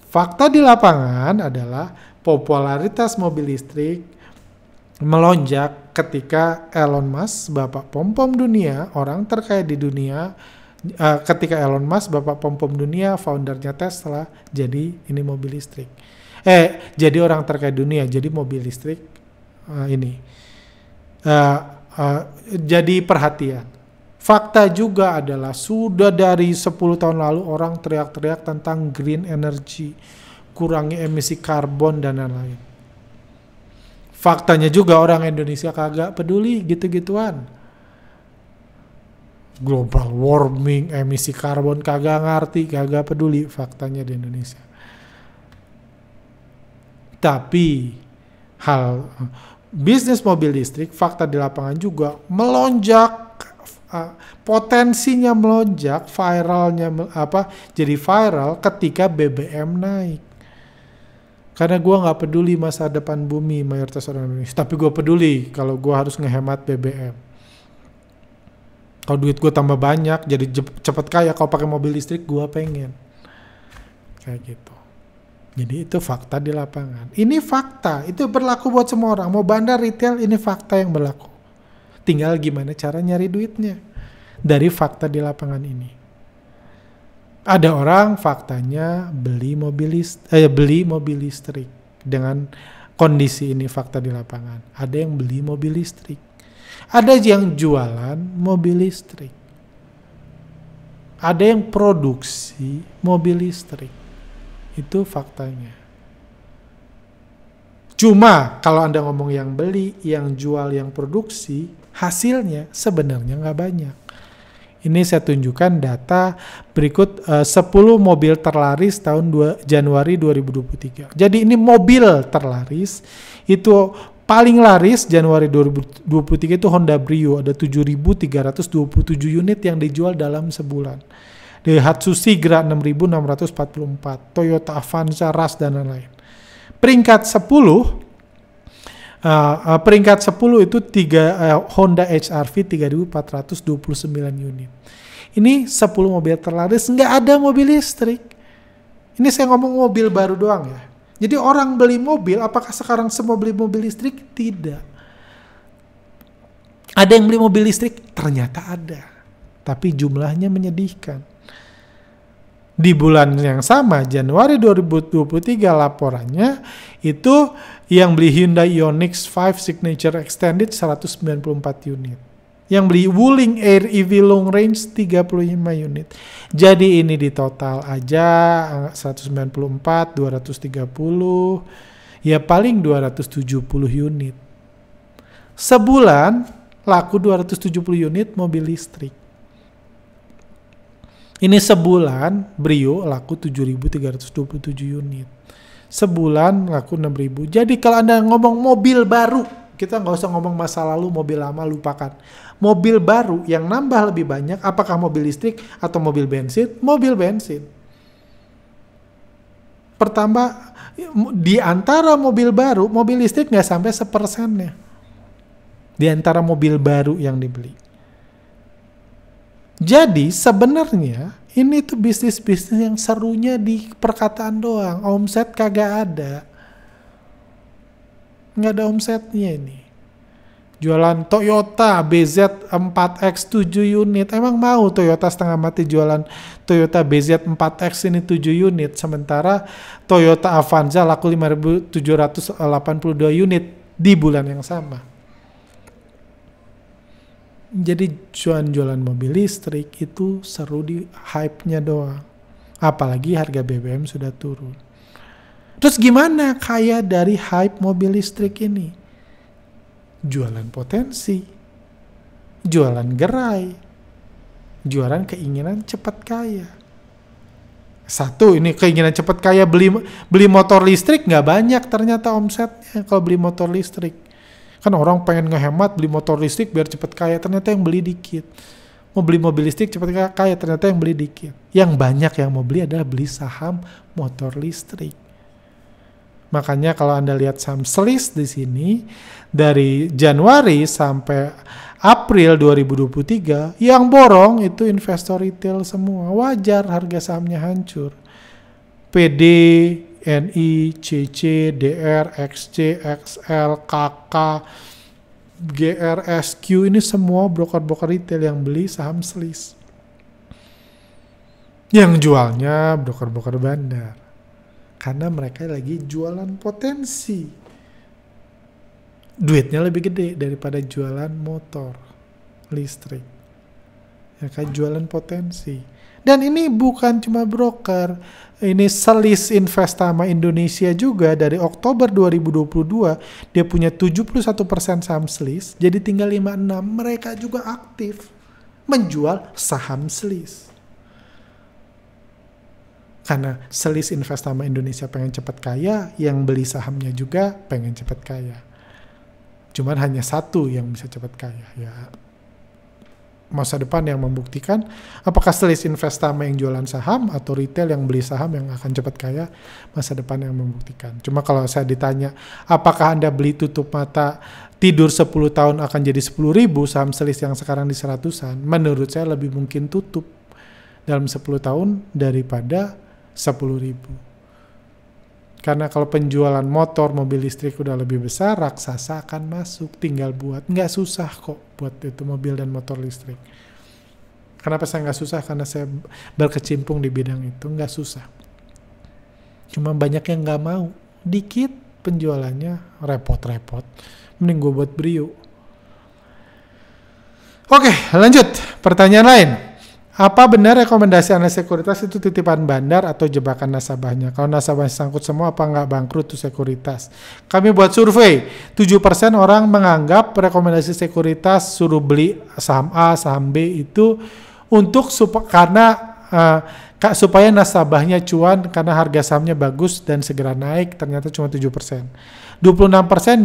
Fakta di lapangan adalah popularitas mobil listrik melonjak ketika Elon Musk, bapak pom-pom dunia, orang terkaya di dunia, eh, ketika Elon Musk, bapak pom-pom dunia, foundernya Tesla, jadi ini mobil listrik. Eh, jadi orang terkaya dunia, jadi mobil listrik Eh, ini uh, uh, jadi perhatian. Fakta juga adalah sudah dari 10 tahun lalu orang teriak-teriak tentang green energy, kurangi emisi karbon dan lain-lain. Faktanya juga orang Indonesia kagak peduli gitu-gituan. Global warming, emisi karbon kagak ngerti, kagak peduli faktanya di Indonesia. Tapi hal bisnis mobil listrik, fakta di lapangan juga melonjak uh, potensinya melonjak, viralnya apa jadi viral ketika BBM naik. Karena gue nggak peduli masa depan bumi mayoritas orang Indonesia, tapi gue peduli kalau gue harus ngehemat BBM. Kalau duit gue tambah banyak, jadi cepet kaya. Kalau pakai mobil listrik, gue pengen kayak gitu. Jadi itu fakta di lapangan. Ini fakta, itu berlaku buat semua orang. Mau bandar, retail, ini fakta yang berlaku. Tinggal gimana cara nyari duitnya dari fakta di lapangan ini. Ada orang faktanya beli mobil listrik, eh, beli mobil listrik dengan kondisi ini fakta di lapangan. Ada yang beli mobil listrik. Ada yang jualan mobil listrik. Ada yang produksi mobil listrik itu faktanya. Cuma kalau Anda ngomong yang beli, yang jual, yang produksi, hasilnya sebenarnya nggak banyak. Ini saya tunjukkan data berikut eh, 10 mobil terlaris tahun 2, Januari 2023. Jadi ini mobil terlaris itu paling laris Januari 2023 itu Honda Brio ada 7.327 unit yang dijual dalam sebulan. Daihatsu Sigra 6644, Toyota Avanza, Ras dan lain-lain. Peringkat 10 uh, uh, peringkat 10 itu tiga uh, Honda HR-V 3429 unit. Ini 10 mobil terlaris, nggak ada mobil listrik. Ini saya ngomong mobil baru doang ya. Jadi orang beli mobil, apakah sekarang semua beli mobil listrik? Tidak. Ada yang beli mobil listrik? Ternyata ada. Tapi jumlahnya menyedihkan di bulan yang sama Januari 2023 laporannya itu yang beli Hyundai Ioniq 5 Signature Extended 194 unit. Yang beli Wuling Air EV Long Range 35 unit. Jadi ini di total aja 194, eh, 230, ya paling 270 unit. Sebulan laku 270 unit mobil listrik. Ini sebulan Brio laku 7.327 unit. Sebulan laku 6.000. Jadi kalau Anda ngomong mobil baru, kita nggak usah ngomong masa lalu mobil lama lupakan. Mobil baru yang nambah lebih banyak, apakah mobil listrik atau mobil bensin? Mobil bensin. Pertama, di antara mobil baru, mobil listrik nggak sampai sepersennya. Di antara mobil baru yang dibeli. Jadi sebenarnya ini tuh bisnis-bisnis yang serunya di perkataan doang. Omset kagak ada. Nggak ada omsetnya ini. Jualan Toyota BZ4X 7 unit. Emang mau Toyota setengah mati jualan Toyota BZ4X ini 7 unit. Sementara Toyota Avanza laku 5.782 unit di bulan yang sama jadi jualan-jualan mobil listrik itu seru di hype-nya doang. Apalagi harga BBM sudah turun. Terus gimana kaya dari hype mobil listrik ini? Jualan potensi, jualan gerai, jualan keinginan cepat kaya. Satu, ini keinginan cepat kaya beli beli motor listrik nggak banyak ternyata omsetnya kalau beli motor listrik Kan orang pengen ngehemat beli motor listrik biar cepet kaya, ternyata yang beli dikit. Mau beli mobil listrik cepet kaya, ternyata yang beli dikit. Yang banyak yang mau beli adalah beli saham motor listrik. Makanya kalau Anda lihat saham selis di sini, dari Januari sampai April 2023, yang borong itu investor retail semua. Wajar harga sahamnya hancur. PD NI, CC, DR, XC, XL, KK, GRSQ ini semua broker-broker retail yang beli saham selis. Yang jualnya broker-broker bandar. Karena mereka lagi jualan potensi. Duitnya lebih gede daripada jualan motor listrik. Mereka jualan potensi dan ini bukan cuma broker, ini selis Investama Indonesia juga dari Oktober 2022 dia punya 71% saham selis, jadi tinggal 56. Mereka juga aktif menjual saham selis. Karena selis Investama Indonesia pengen cepat kaya, yang beli sahamnya juga pengen cepat kaya. Cuman hanya satu yang bisa cepat kaya ya masa depan yang membuktikan apakah selis investama yang jualan saham atau retail yang beli saham yang akan cepat kaya masa depan yang membuktikan. Cuma kalau saya ditanya apakah Anda beli tutup mata tidur 10 tahun akan jadi 10 ribu saham selis yang sekarang di seratusan, menurut saya lebih mungkin tutup dalam 10 tahun daripada 10 ribu. Karena kalau penjualan motor, mobil listrik udah lebih besar, raksasa akan masuk, tinggal buat. Nggak susah kok buat itu mobil dan motor listrik. Kenapa saya nggak susah? Karena saya berkecimpung di bidang itu, nggak susah. Cuma banyak yang nggak mau, dikit penjualannya repot-repot. Mending gue buat brio. Oke, lanjut. Pertanyaan lain. Apa benar rekomendasi analis sekuritas itu titipan bandar atau jebakan nasabahnya? Kalau nasabah sangkut semua apa nggak bangkrut tuh sekuritas? Kami buat survei, 7% orang menganggap rekomendasi sekuritas suruh beli saham A, saham B itu untuk sup karena uh, supaya nasabahnya cuan karena harga sahamnya bagus dan segera naik ternyata cuma 7%. 26%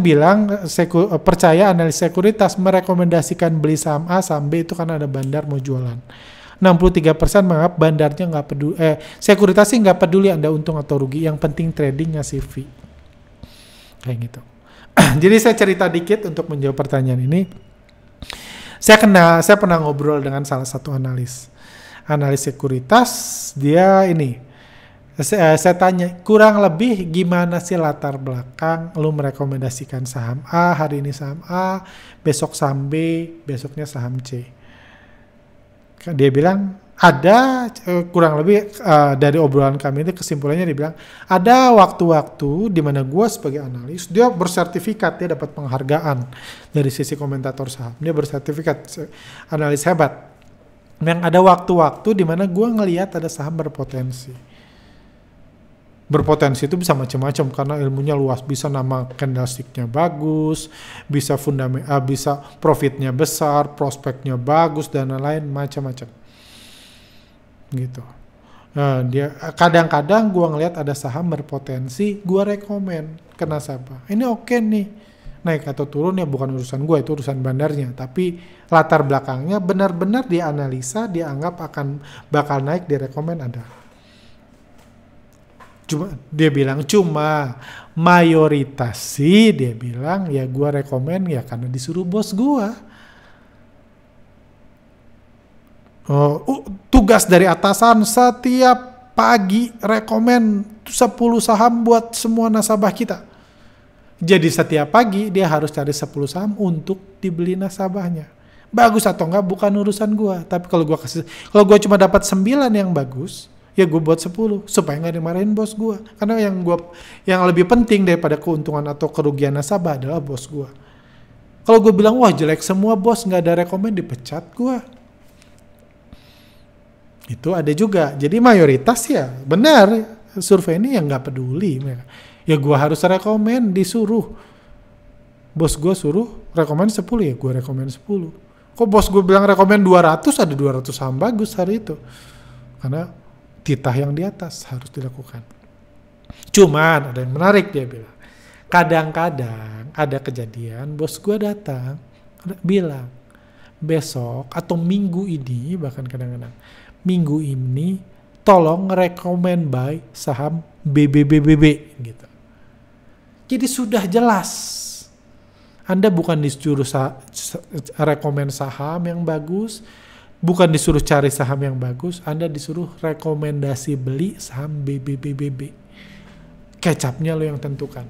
bilang seku, eh, percaya analis sekuritas merekomendasikan beli saham A, saham B itu karena ada bandar mau jualan. 63% menganggap bandarnya nggak peduli, eh, sekuritasnya nggak peduli Anda untung atau rugi, yang penting trading ngasih fee. Kayak gitu. [clears throat] Jadi saya cerita dikit untuk menjawab pertanyaan ini. Saya kenal, saya pernah ngobrol dengan salah satu analis. Analis sekuritas, dia ini, saya, eh, saya tanya kurang lebih gimana sih latar belakang lu merekomendasikan saham A hari ini saham A besok saham B besoknya saham C dia bilang ada eh, kurang lebih uh, dari obrolan kami ini kesimpulannya dia bilang ada waktu-waktu di mana gue sebagai analis dia bersertifikat dia dapat penghargaan dari sisi komentator saham dia bersertifikat analis hebat yang ada waktu-waktu di mana gue ngelihat ada saham berpotensi berpotensi itu bisa macam-macam karena ilmunya luas bisa nama candlesticknya bagus bisa fundament ah, eh, bisa profitnya besar prospeknya bagus dan lain-lain macam-macam gitu nah, dia kadang-kadang gua ngelihat ada saham berpotensi gua rekomen kena siapa ini oke okay nih naik atau turun ya bukan urusan gue itu urusan bandarnya tapi latar belakangnya benar-benar dianalisa dianggap akan bakal naik direkomen ada cuma dia bilang cuma mayoritas sih dia bilang ya gua rekomen ya karena disuruh bos gua oh, tugas dari atasan setiap pagi rekomen 10 saham buat semua nasabah kita jadi setiap pagi dia harus cari 10 saham untuk dibeli nasabahnya bagus atau enggak bukan urusan gua tapi kalau gua kasih kalau gua cuma dapat 9 yang bagus ya gue buat 10 supaya nggak dimarahin bos gue karena yang gue yang lebih penting daripada keuntungan atau kerugian nasabah adalah bos gue kalau gue bilang wah jelek semua bos nggak ada rekomend dipecat gue itu ada juga jadi mayoritas ya benar survei ini yang nggak peduli ya, ya gue harus rekomend disuruh bos gue suruh rekomend 10 ya gue rekomend 10 kok bos gue bilang rekomend 200 ada 200 saham bagus hari itu karena titah yang di atas harus dilakukan. Cuman ada yang menarik dia bilang. Kadang-kadang ada kejadian bos gue datang bilang besok atau minggu ini bahkan kadang-kadang minggu ini tolong rekomend buy saham BBBBB gitu. Jadi sudah jelas anda bukan disuruh sah rekomend saham yang bagus, bukan disuruh cari saham yang bagus, Anda disuruh rekomendasi beli saham BBBBB. Kecapnya lo yang tentukan.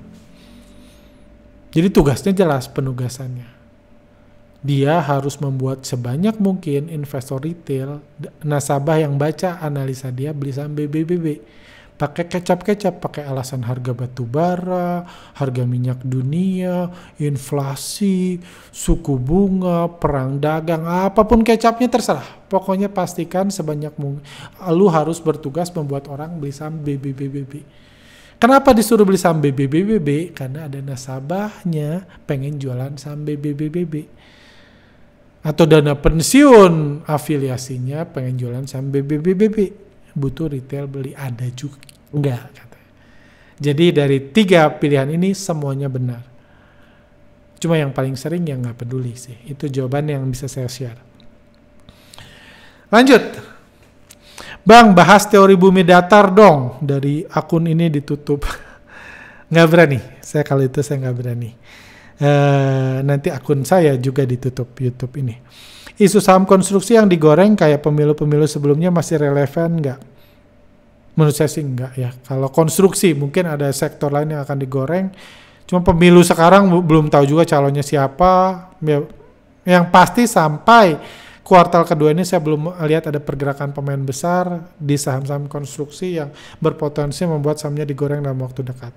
Jadi tugasnya jelas penugasannya. Dia harus membuat sebanyak mungkin investor retail, nasabah yang baca analisa dia beli saham BBBB pakai kecap-kecap, pakai alasan harga batu bara, harga minyak dunia, inflasi, suku bunga, perang dagang, apapun kecapnya terserah. Pokoknya pastikan sebanyak mungkin lu harus bertugas membuat orang beli saham BBBBB. Kenapa disuruh beli saham BBBBB? Karena ada nasabahnya pengen jualan saham BBBBB. Atau dana pensiun afiliasinya pengen jualan saham BBBBB butuh retail beli ada juga Enggak. Katanya. Jadi dari tiga pilihan ini semuanya benar. Cuma yang paling sering yang nggak peduli sih. Itu jawaban yang bisa saya share. Lanjut. Bang, bahas teori bumi datar dong. Dari akun ini ditutup. [laughs] Nggak berani. Saya kalau itu saya nggak berani. Uh, nanti akun saya juga ditutup YouTube ini. Isu saham konstruksi yang digoreng kayak pemilu-pemilu sebelumnya masih relevan nggak? Menurut saya sih enggak ya. Kalau konstruksi mungkin ada sektor lain yang akan digoreng. Cuma pemilu sekarang belum tahu juga calonnya siapa. Ya, yang pasti sampai kuartal kedua ini saya belum lihat ada pergerakan pemain besar di saham-saham konstruksi yang berpotensi membuat sahamnya digoreng dalam waktu dekat.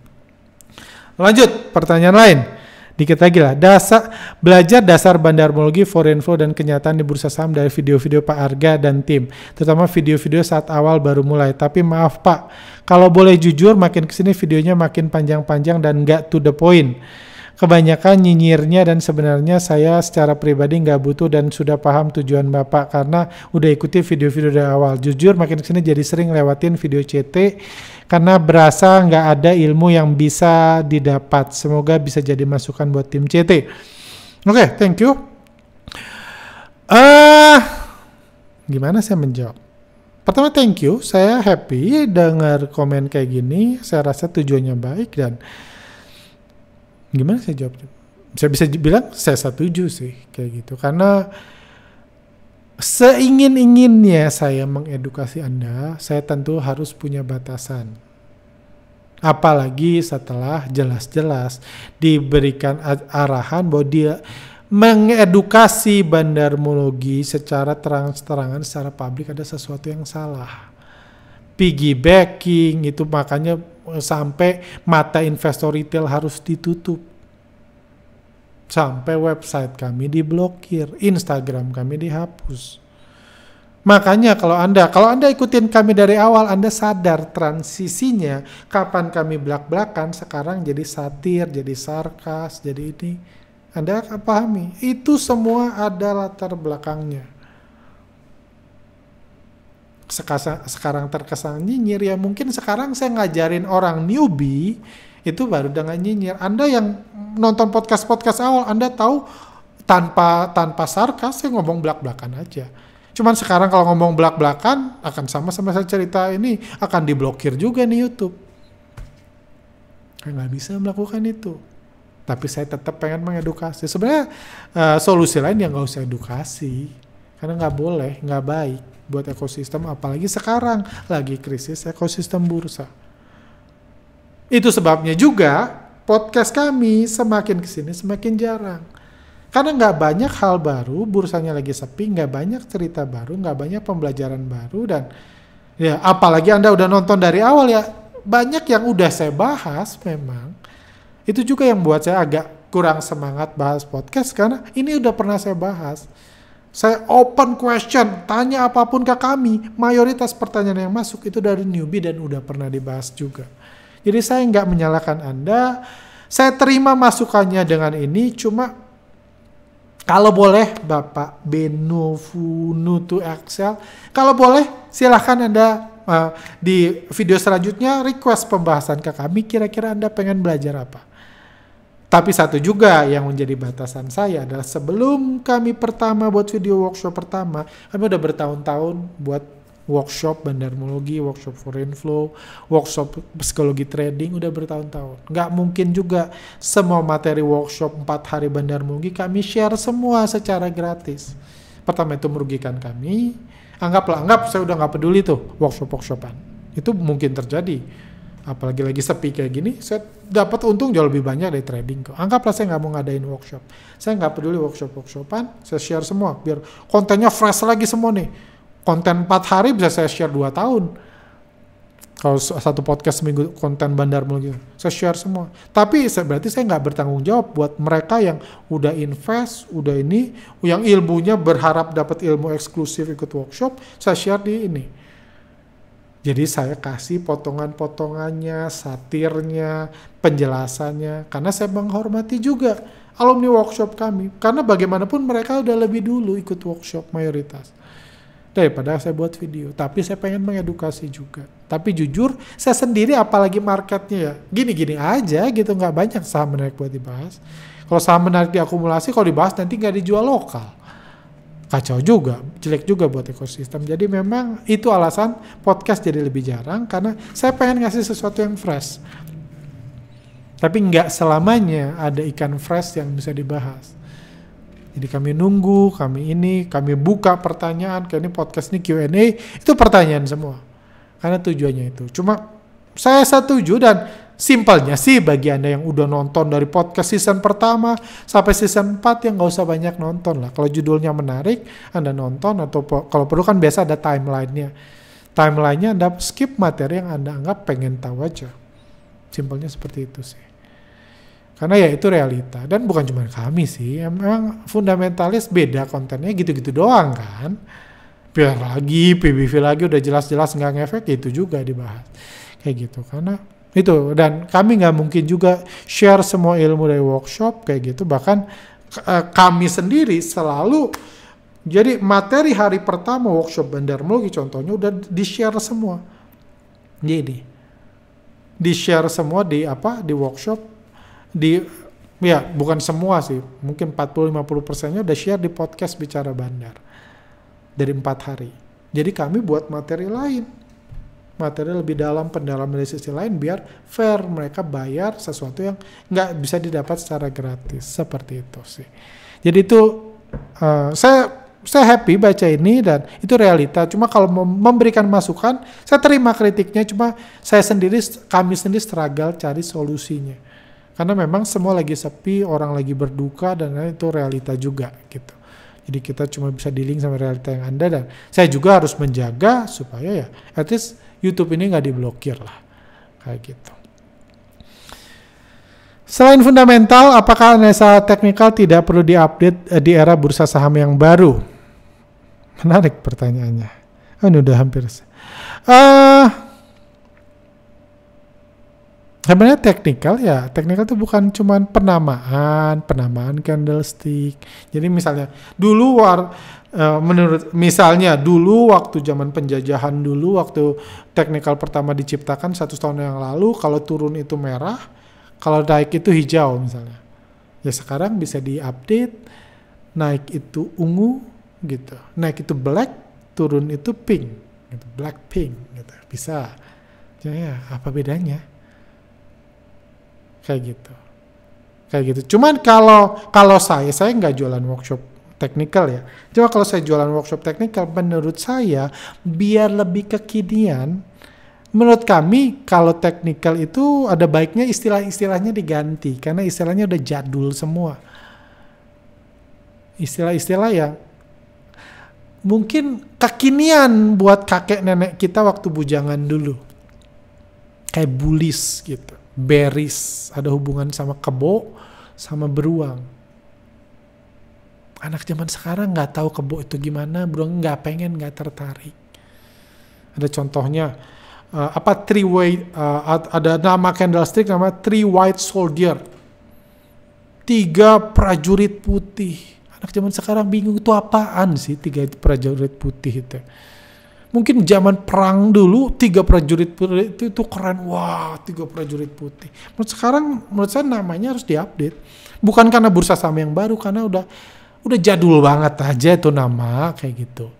Lanjut, pertanyaan lain dikit lagi lah. Dasar belajar dasar bandarmologi, foreign flow dan kenyataan di bursa saham dari video-video Pak Arga dan tim, terutama video-video saat awal baru mulai. Tapi maaf Pak, kalau boleh jujur makin kesini videonya makin panjang-panjang dan nggak to the point kebanyakan nyinyirnya dan sebenarnya saya secara pribadi nggak butuh dan sudah paham tujuan Bapak karena udah ikuti video-video dari awal. Jujur makin kesini jadi sering lewatin video CT karena berasa nggak ada ilmu yang bisa didapat. Semoga bisa jadi masukan buat tim CT. Oke, okay, thank you. Uh, gimana saya menjawab? Pertama thank you, saya happy dengar komen kayak gini. Saya rasa tujuannya baik dan Gimana saya jawab? Saya bisa bilang saya setuju sih kayak gitu karena seingin-inginnya saya mengedukasi Anda, saya tentu harus punya batasan. Apalagi setelah jelas-jelas diberikan arahan bahwa dia mengedukasi bandarmologi secara terang-terangan secara publik ada sesuatu yang salah. Piggybacking itu makanya sampai mata investor retail harus ditutup sampai website kami diblokir, Instagram kami dihapus. Makanya kalau Anda, kalau Anda ikutin kami dari awal, Anda sadar transisinya, kapan kami belak-belakan, sekarang jadi satir, jadi sarkas, jadi ini. Anda pahami, itu semua ada latar belakangnya sekarang terkesan nyinyir ya mungkin sekarang saya ngajarin orang newbie itu baru dengan nyinyir. Anda yang nonton podcast-podcast awal Anda tahu tanpa tanpa sarkas saya ngomong belak-belakan aja. Cuman sekarang kalau ngomong belak-belakan akan sama sama saya cerita ini akan diblokir juga nih YouTube. nggak bisa melakukan itu. Tapi saya tetap pengen mengedukasi. Sebenarnya uh, solusi lain yang nggak usah edukasi karena nggak boleh nggak baik buat ekosistem apalagi sekarang lagi krisis ekosistem bursa itu sebabnya juga podcast kami semakin kesini semakin jarang karena nggak banyak hal baru bursanya lagi sepi nggak banyak cerita baru nggak banyak pembelajaran baru dan ya apalagi anda udah nonton dari awal ya banyak yang udah saya bahas memang itu juga yang buat saya agak kurang semangat bahas podcast karena ini udah pernah saya bahas. Saya open question, tanya apapun ke kami, mayoritas pertanyaan yang masuk itu dari newbie dan udah pernah dibahas juga. Jadi saya nggak menyalahkan Anda, saya terima masukannya dengan ini, cuma kalau boleh Bapak Benovunutu Excel, kalau boleh silahkan Anda uh, di video selanjutnya request pembahasan ke kami, kira-kira Anda pengen belajar apa. Tapi satu juga yang menjadi batasan saya adalah sebelum kami pertama buat video workshop pertama, kami udah bertahun-tahun buat workshop bandarmologi, workshop foreign flow, workshop psikologi trading udah bertahun-tahun. Nggak mungkin juga semua materi workshop 4 hari bandarmologi kami share semua secara gratis. Pertama itu merugikan kami, anggaplah anggap saya udah nggak peduli tuh workshop-workshopan. Itu mungkin terjadi apalagi lagi sepi kayak gini, saya dapat untung jauh lebih banyak dari trading Anggaplah saya nggak mau ngadain workshop. Saya nggak peduli workshop-workshopan, saya share semua biar kontennya fresh lagi semua nih. Konten 4 hari bisa saya share 2 tahun. Kalau satu podcast seminggu konten bandar mulu gitu. Saya share semua. Tapi berarti saya nggak bertanggung jawab buat mereka yang udah invest, udah ini, yang ilmunya berharap dapat ilmu eksklusif ikut workshop, saya share di ini jadi saya kasih potongan-potongannya, satirnya, penjelasannya, karena saya menghormati juga alumni workshop kami. Karena bagaimanapun mereka udah lebih dulu ikut workshop mayoritas daripada saya buat video. Tapi saya pengen mengedukasi juga. Tapi jujur, saya sendiri apalagi marketnya ya, gini-gini aja gitu, nggak banyak saham menarik buat dibahas. Kalau saham menarik diakumulasi, kalau dibahas nanti nggak dijual lokal kacau juga, jelek juga buat ekosistem. Jadi memang itu alasan podcast jadi lebih jarang karena saya pengen ngasih sesuatu yang fresh. Tapi nggak selamanya ada ikan fresh yang bisa dibahas. Jadi kami nunggu, kami ini, kami buka pertanyaan, kayak ini podcast ini Q&A, itu pertanyaan semua. Karena tujuannya itu. Cuma saya setuju dan simpelnya sih bagi Anda yang udah nonton dari podcast season pertama sampai season 4 yang nggak usah banyak nonton lah. Kalau judulnya menarik, Anda nonton atau kalau perlu kan biasa ada timelinenya. Timelinenya Anda skip materi yang Anda anggap pengen tahu aja. Simpelnya seperti itu sih. Karena ya itu realita. Dan bukan cuma kami sih, emang fundamentalis beda kontennya gitu-gitu doang kan. biar lagi, PBV lagi udah jelas-jelas nggak ngefek, ya itu juga dibahas. Kayak gitu, karena itu dan kami nggak mungkin juga share semua ilmu dari workshop kayak gitu bahkan eh, kami sendiri selalu jadi materi hari pertama workshop bendermologi contohnya udah di share semua jadi di share semua di apa di workshop di ya bukan semua sih mungkin 40-50 persennya udah share di podcast bicara bandar dari empat hari jadi kami buat materi lain materi lebih dalam, pendalaman dari sisi lain biar fair mereka bayar sesuatu yang nggak bisa didapat secara gratis seperti itu sih. Jadi itu uh, saya saya happy baca ini dan itu realita. Cuma kalau memberikan masukan, saya terima kritiknya. Cuma saya sendiri, kami sendiri struggle cari solusinya. Karena memang semua lagi sepi, orang lagi berduka dan itu realita juga gitu. Jadi kita cuma bisa dealing sama realita yang anda dan saya juga harus menjaga supaya ya at least YouTube ini nggak diblokir lah kayak gitu. Selain fundamental, apakah analisa teknikal tidak perlu diupdate eh, di era bursa saham yang baru? Menarik pertanyaannya. Oh, ini udah hampir. Uh, sebenarnya teknikal ya teknikal itu bukan cuman penamaan penamaan candlestick jadi misalnya dulu war uh, menurut misalnya dulu waktu zaman penjajahan dulu waktu teknikal pertama diciptakan satu tahun yang lalu kalau turun itu merah kalau naik itu hijau misalnya ya sekarang bisa diupdate naik itu ungu gitu naik itu black turun itu pink gitu black pink gitu bisa Jadi ya apa bedanya kayak gitu kayak gitu cuman kalau kalau saya saya nggak jualan workshop teknikal ya Cuma kalau saya jualan workshop teknikal menurut saya biar lebih kekinian menurut kami kalau teknikal itu ada baiknya istilah-istilahnya diganti karena istilahnya udah jadul semua istilah-istilah yang mungkin kekinian buat kakek nenek kita waktu bujangan dulu kayak bulis gitu beris, ada hubungan sama kebo, sama beruang. Anak zaman sekarang nggak tahu kebo itu gimana, beruang nggak pengen, nggak tertarik. Ada contohnya, uh, apa three way, uh, ada nama candlestick nama three white soldier. Tiga prajurit putih. Anak zaman sekarang bingung itu apaan sih tiga prajurit putih itu mungkin zaman perang dulu tiga prajurit putih itu, itu keren wah tiga prajurit putih menurut sekarang menurut saya namanya harus diupdate bukan karena bursa saham yang baru karena udah udah jadul banget aja itu nama kayak gitu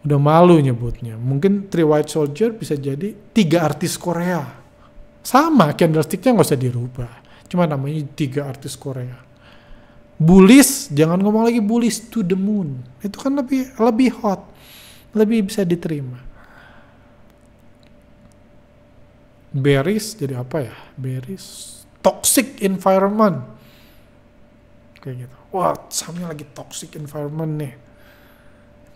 udah malu nyebutnya mungkin Three White Soldier bisa jadi tiga artis Korea sama candlesticknya nggak usah dirubah cuma namanya tiga artis Korea Bulis, jangan ngomong lagi bulis to the moon itu kan lebih lebih hot lebih bisa diterima. Beris jadi apa ya? Beris toxic environment. Kayak gitu. Wah, sahamnya lagi toxic environment nih.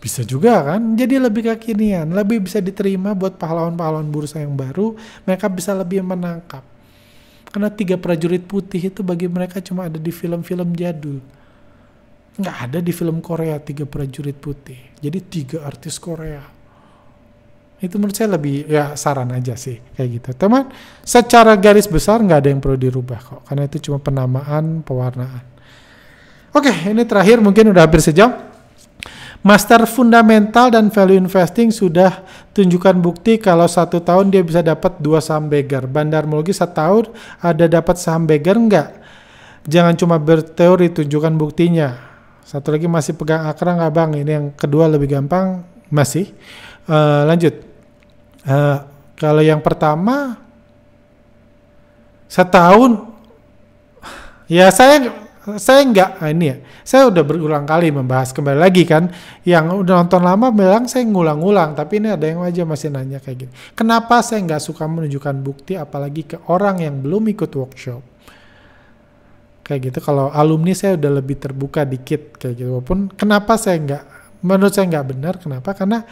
Bisa juga kan, jadi lebih kekinian, lebih bisa diterima buat pahlawan-pahlawan bursa yang baru, mereka bisa lebih menangkap. Karena tiga prajurit putih itu bagi mereka cuma ada di film-film jadul nggak ada di film Korea tiga prajurit putih jadi tiga artis Korea itu menurut saya lebih ya saran aja sih kayak gitu teman secara garis besar nggak ada yang perlu dirubah kok karena itu cuma penamaan pewarnaan oke ini terakhir mungkin udah hampir sejam Master fundamental dan value investing sudah tunjukkan bukti kalau satu tahun dia bisa dapat dua saham beggar Bandar Mulgi tahun ada dapat saham beggar nggak Jangan cuma berteori tunjukkan buktinya satu lagi masih pegang akra nggak bang? Ini yang kedua lebih gampang masih. Uh, lanjut. Uh, kalau yang pertama setahun, ya saya saya nggak ah, ini ya. Saya udah berulang kali membahas kembali lagi kan. Yang udah nonton lama bilang saya ngulang-ngulang, tapi ini ada yang aja masih nanya kayak gini. Kenapa saya nggak suka menunjukkan bukti apalagi ke orang yang belum ikut workshop? kayak gitu. Kalau alumni saya udah lebih terbuka dikit kayak gitu. Walaupun kenapa saya nggak, menurut saya nggak benar. Kenapa? Karena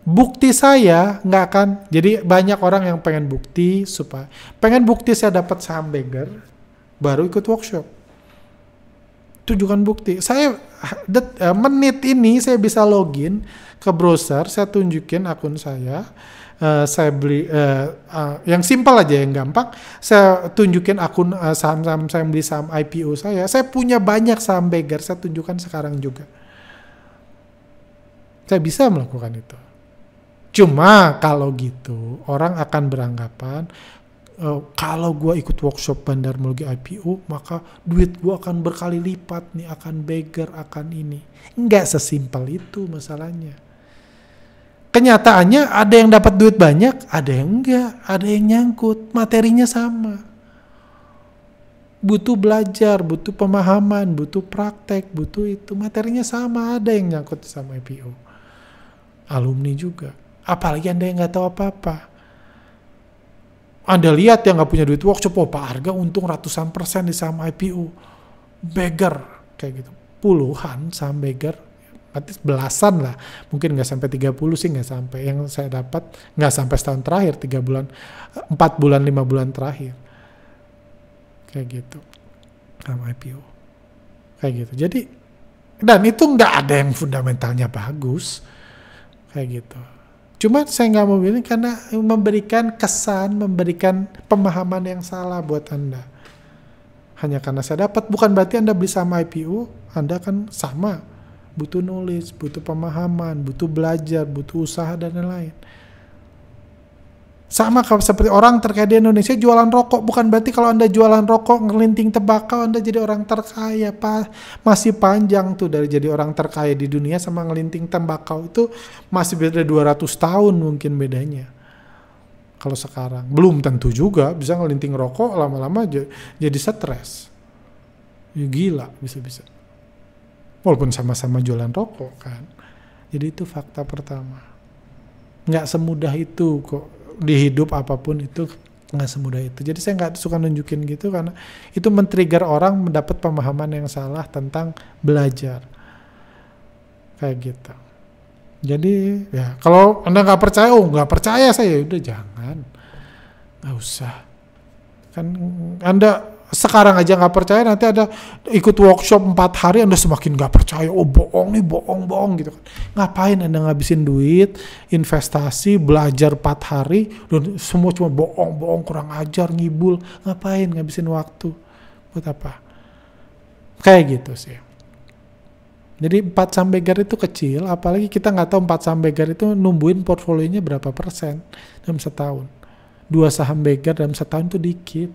bukti saya nggak akan. Jadi banyak orang yang pengen bukti supaya pengen bukti saya dapat saham banker baru ikut workshop. Tunjukkan bukti. Saya det, eh, menit ini saya bisa login ke browser, saya tunjukin akun saya uh, saya beli uh, uh, yang simpel aja yang gampang saya tunjukin akun saham saham-saham saya beli saham IPO saya saya punya banyak saham beggar saya tunjukkan sekarang juga saya bisa melakukan itu cuma kalau gitu orang akan beranggapan Uh, kalau gue ikut workshop bandar mulgi IPO, maka duit gue akan berkali lipat nih, akan beggar, akan ini. Nggak sesimpel itu masalahnya kenyataannya ada yang dapat duit banyak, ada yang enggak, ada yang nyangkut, materinya sama. Butuh belajar, butuh pemahaman, butuh praktek, butuh itu, materinya sama, ada yang nyangkut sama IPO. Alumni juga. Apalagi Anda yang nggak tahu apa-apa. Anda lihat yang nggak punya duit workshop, oh Pak Harga untung ratusan persen di saham IPO. Beggar, kayak gitu. Puluhan saham beggar berarti belasan lah mungkin nggak sampai 30 sih nggak sampai yang saya dapat nggak sampai setahun terakhir tiga bulan eh, empat bulan lima bulan terakhir kayak gitu sama IPO kayak gitu jadi dan itu nggak ada yang fundamentalnya bagus kayak gitu cuma saya nggak mau bilang karena memberikan kesan memberikan pemahaman yang salah buat anda hanya karena saya dapat bukan berarti anda beli sama IPO anda kan sama butuh nulis, butuh pemahaman, butuh belajar, butuh usaha dan lain-lain. Sama kalau seperti orang terkaya di Indonesia jualan rokok, bukan berarti kalau Anda jualan rokok ngelinting tebakau Anda jadi orang terkaya. pak masih panjang tuh dari jadi orang terkaya di dunia sama ngelinting tembakau itu masih beda 200 tahun mungkin bedanya. Kalau sekarang belum tentu juga bisa ngelinting rokok lama-lama jadi stres. Ya gila bisa-bisa walaupun sama-sama jualan rokok kan jadi itu fakta pertama nggak semudah itu kok di hidup apapun itu nggak semudah itu jadi saya nggak suka nunjukin gitu karena itu men-trigger orang mendapat pemahaman yang salah tentang belajar kayak gitu jadi ya kalau anda nggak percaya oh nggak percaya saya ya udah jangan nggak usah kan anda sekarang aja nggak percaya nanti ada ikut workshop empat hari anda semakin nggak percaya oh bohong nih bohong bohong gitu kan ngapain anda ngabisin duit investasi belajar empat hari dan semua cuma bohong bohong kurang ajar ngibul ngapain ngabisin waktu buat apa kayak gitu sih jadi empat saham begar itu kecil, apalagi kita nggak tahu empat saham begar itu numbuin portfolionya berapa persen dalam setahun. Dua saham begar dalam setahun itu dikit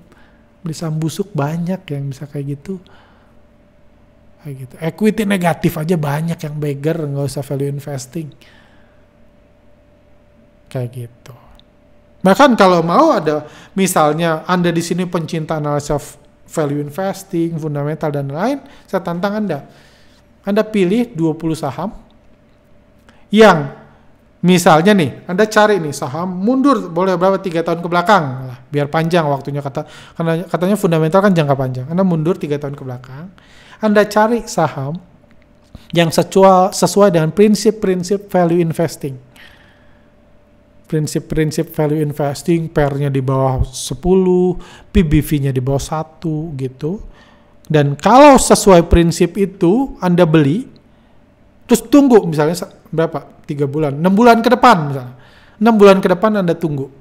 perusahaan busuk banyak yang bisa kayak gitu kayak gitu equity negatif aja banyak yang beggar nggak usah value investing kayak gitu bahkan kalau mau ada misalnya anda di sini pencinta analisa value investing fundamental dan lain saya tantang anda anda pilih 20 saham yang Misalnya nih, Anda cari nih saham mundur boleh berapa tiga tahun ke belakang, lah, biar panjang waktunya kata karena katanya fundamental kan jangka panjang. Anda mundur tiga tahun ke belakang, Anda cari saham yang sesuai sesuai dengan prinsip-prinsip value investing. Prinsip-prinsip value investing, pernya di bawah 10, PBV-nya di bawah 1 gitu. Dan kalau sesuai prinsip itu Anda beli, Terus tunggu misalnya berapa? Tiga bulan, enam bulan ke depan misalnya. Enam bulan ke depan Anda tunggu.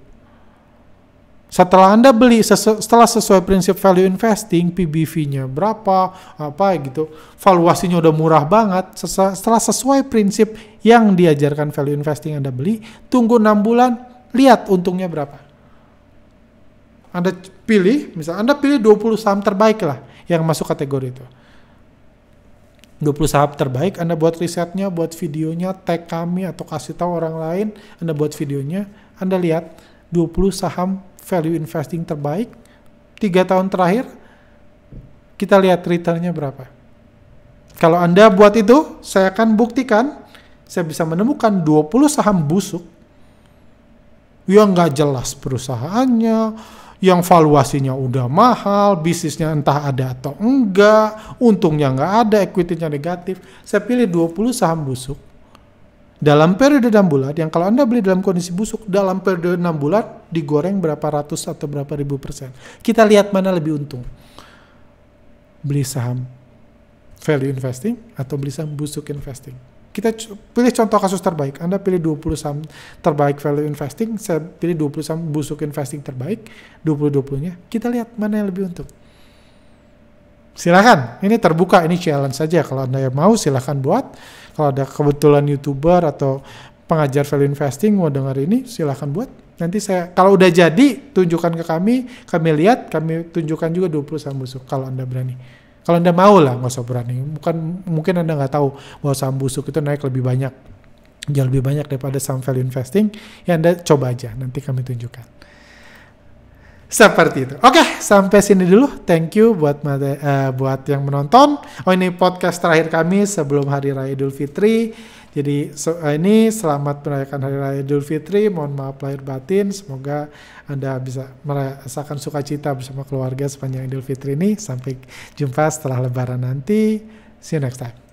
Setelah Anda beli, sesu, setelah sesuai prinsip value investing, PBV-nya berapa, apa gitu, valuasinya udah murah banget, sesu, setelah sesuai prinsip yang diajarkan value investing Anda beli, tunggu enam bulan, lihat untungnya berapa. Anda pilih, misal Anda pilih 20 saham terbaik lah yang masuk kategori itu. 20 saham terbaik, Anda buat risetnya, buat videonya, tag kami atau kasih tahu orang lain, Anda buat videonya, Anda lihat 20 saham value investing terbaik, 3 tahun terakhir, kita lihat returnnya berapa. Kalau Anda buat itu, saya akan buktikan, saya bisa menemukan 20 saham busuk, yang nggak jelas perusahaannya, yang valuasinya udah mahal, bisnisnya entah ada atau enggak, untungnya enggak ada, equity negatif. Saya pilih 20 saham busuk dalam periode 6 bulan yang kalau Anda beli dalam kondisi busuk dalam periode 6 bulan digoreng berapa ratus atau berapa ribu persen. Kita lihat mana lebih untung. Beli saham value investing atau beli saham busuk investing kita pilih contoh kasus terbaik. Anda pilih 20 saham terbaik value investing, saya pilih 20 saham busuk investing terbaik, 20-20-nya. Kita lihat mana yang lebih untung. Silahkan, ini terbuka, ini challenge saja. Kalau Anda yang mau, silahkan buat. Kalau ada kebetulan YouTuber atau pengajar value investing mau dengar ini, silahkan buat. Nanti saya, kalau udah jadi, tunjukkan ke kami, kami lihat, kami tunjukkan juga 20 saham busuk kalau Anda berani. Kalau Anda mau lah, nggak usah berani. Bukan, mungkin Anda nggak tahu bahwa saham busuk itu naik lebih banyak. Jauh lebih banyak daripada saham value investing. Ya Anda coba aja, nanti kami tunjukkan. Seperti itu. Oke, sampai sini dulu. Thank you buat uh, buat yang menonton. Oh ini podcast terakhir kami sebelum Hari Raya Idul Fitri. Jadi so, eh, ini selamat merayakan Hari Raya Idul Fitri, mohon maaf lahir batin, semoga Anda bisa merasakan sukacita bersama keluarga sepanjang Idul Fitri ini. Sampai jumpa setelah lebaran nanti. See you next time.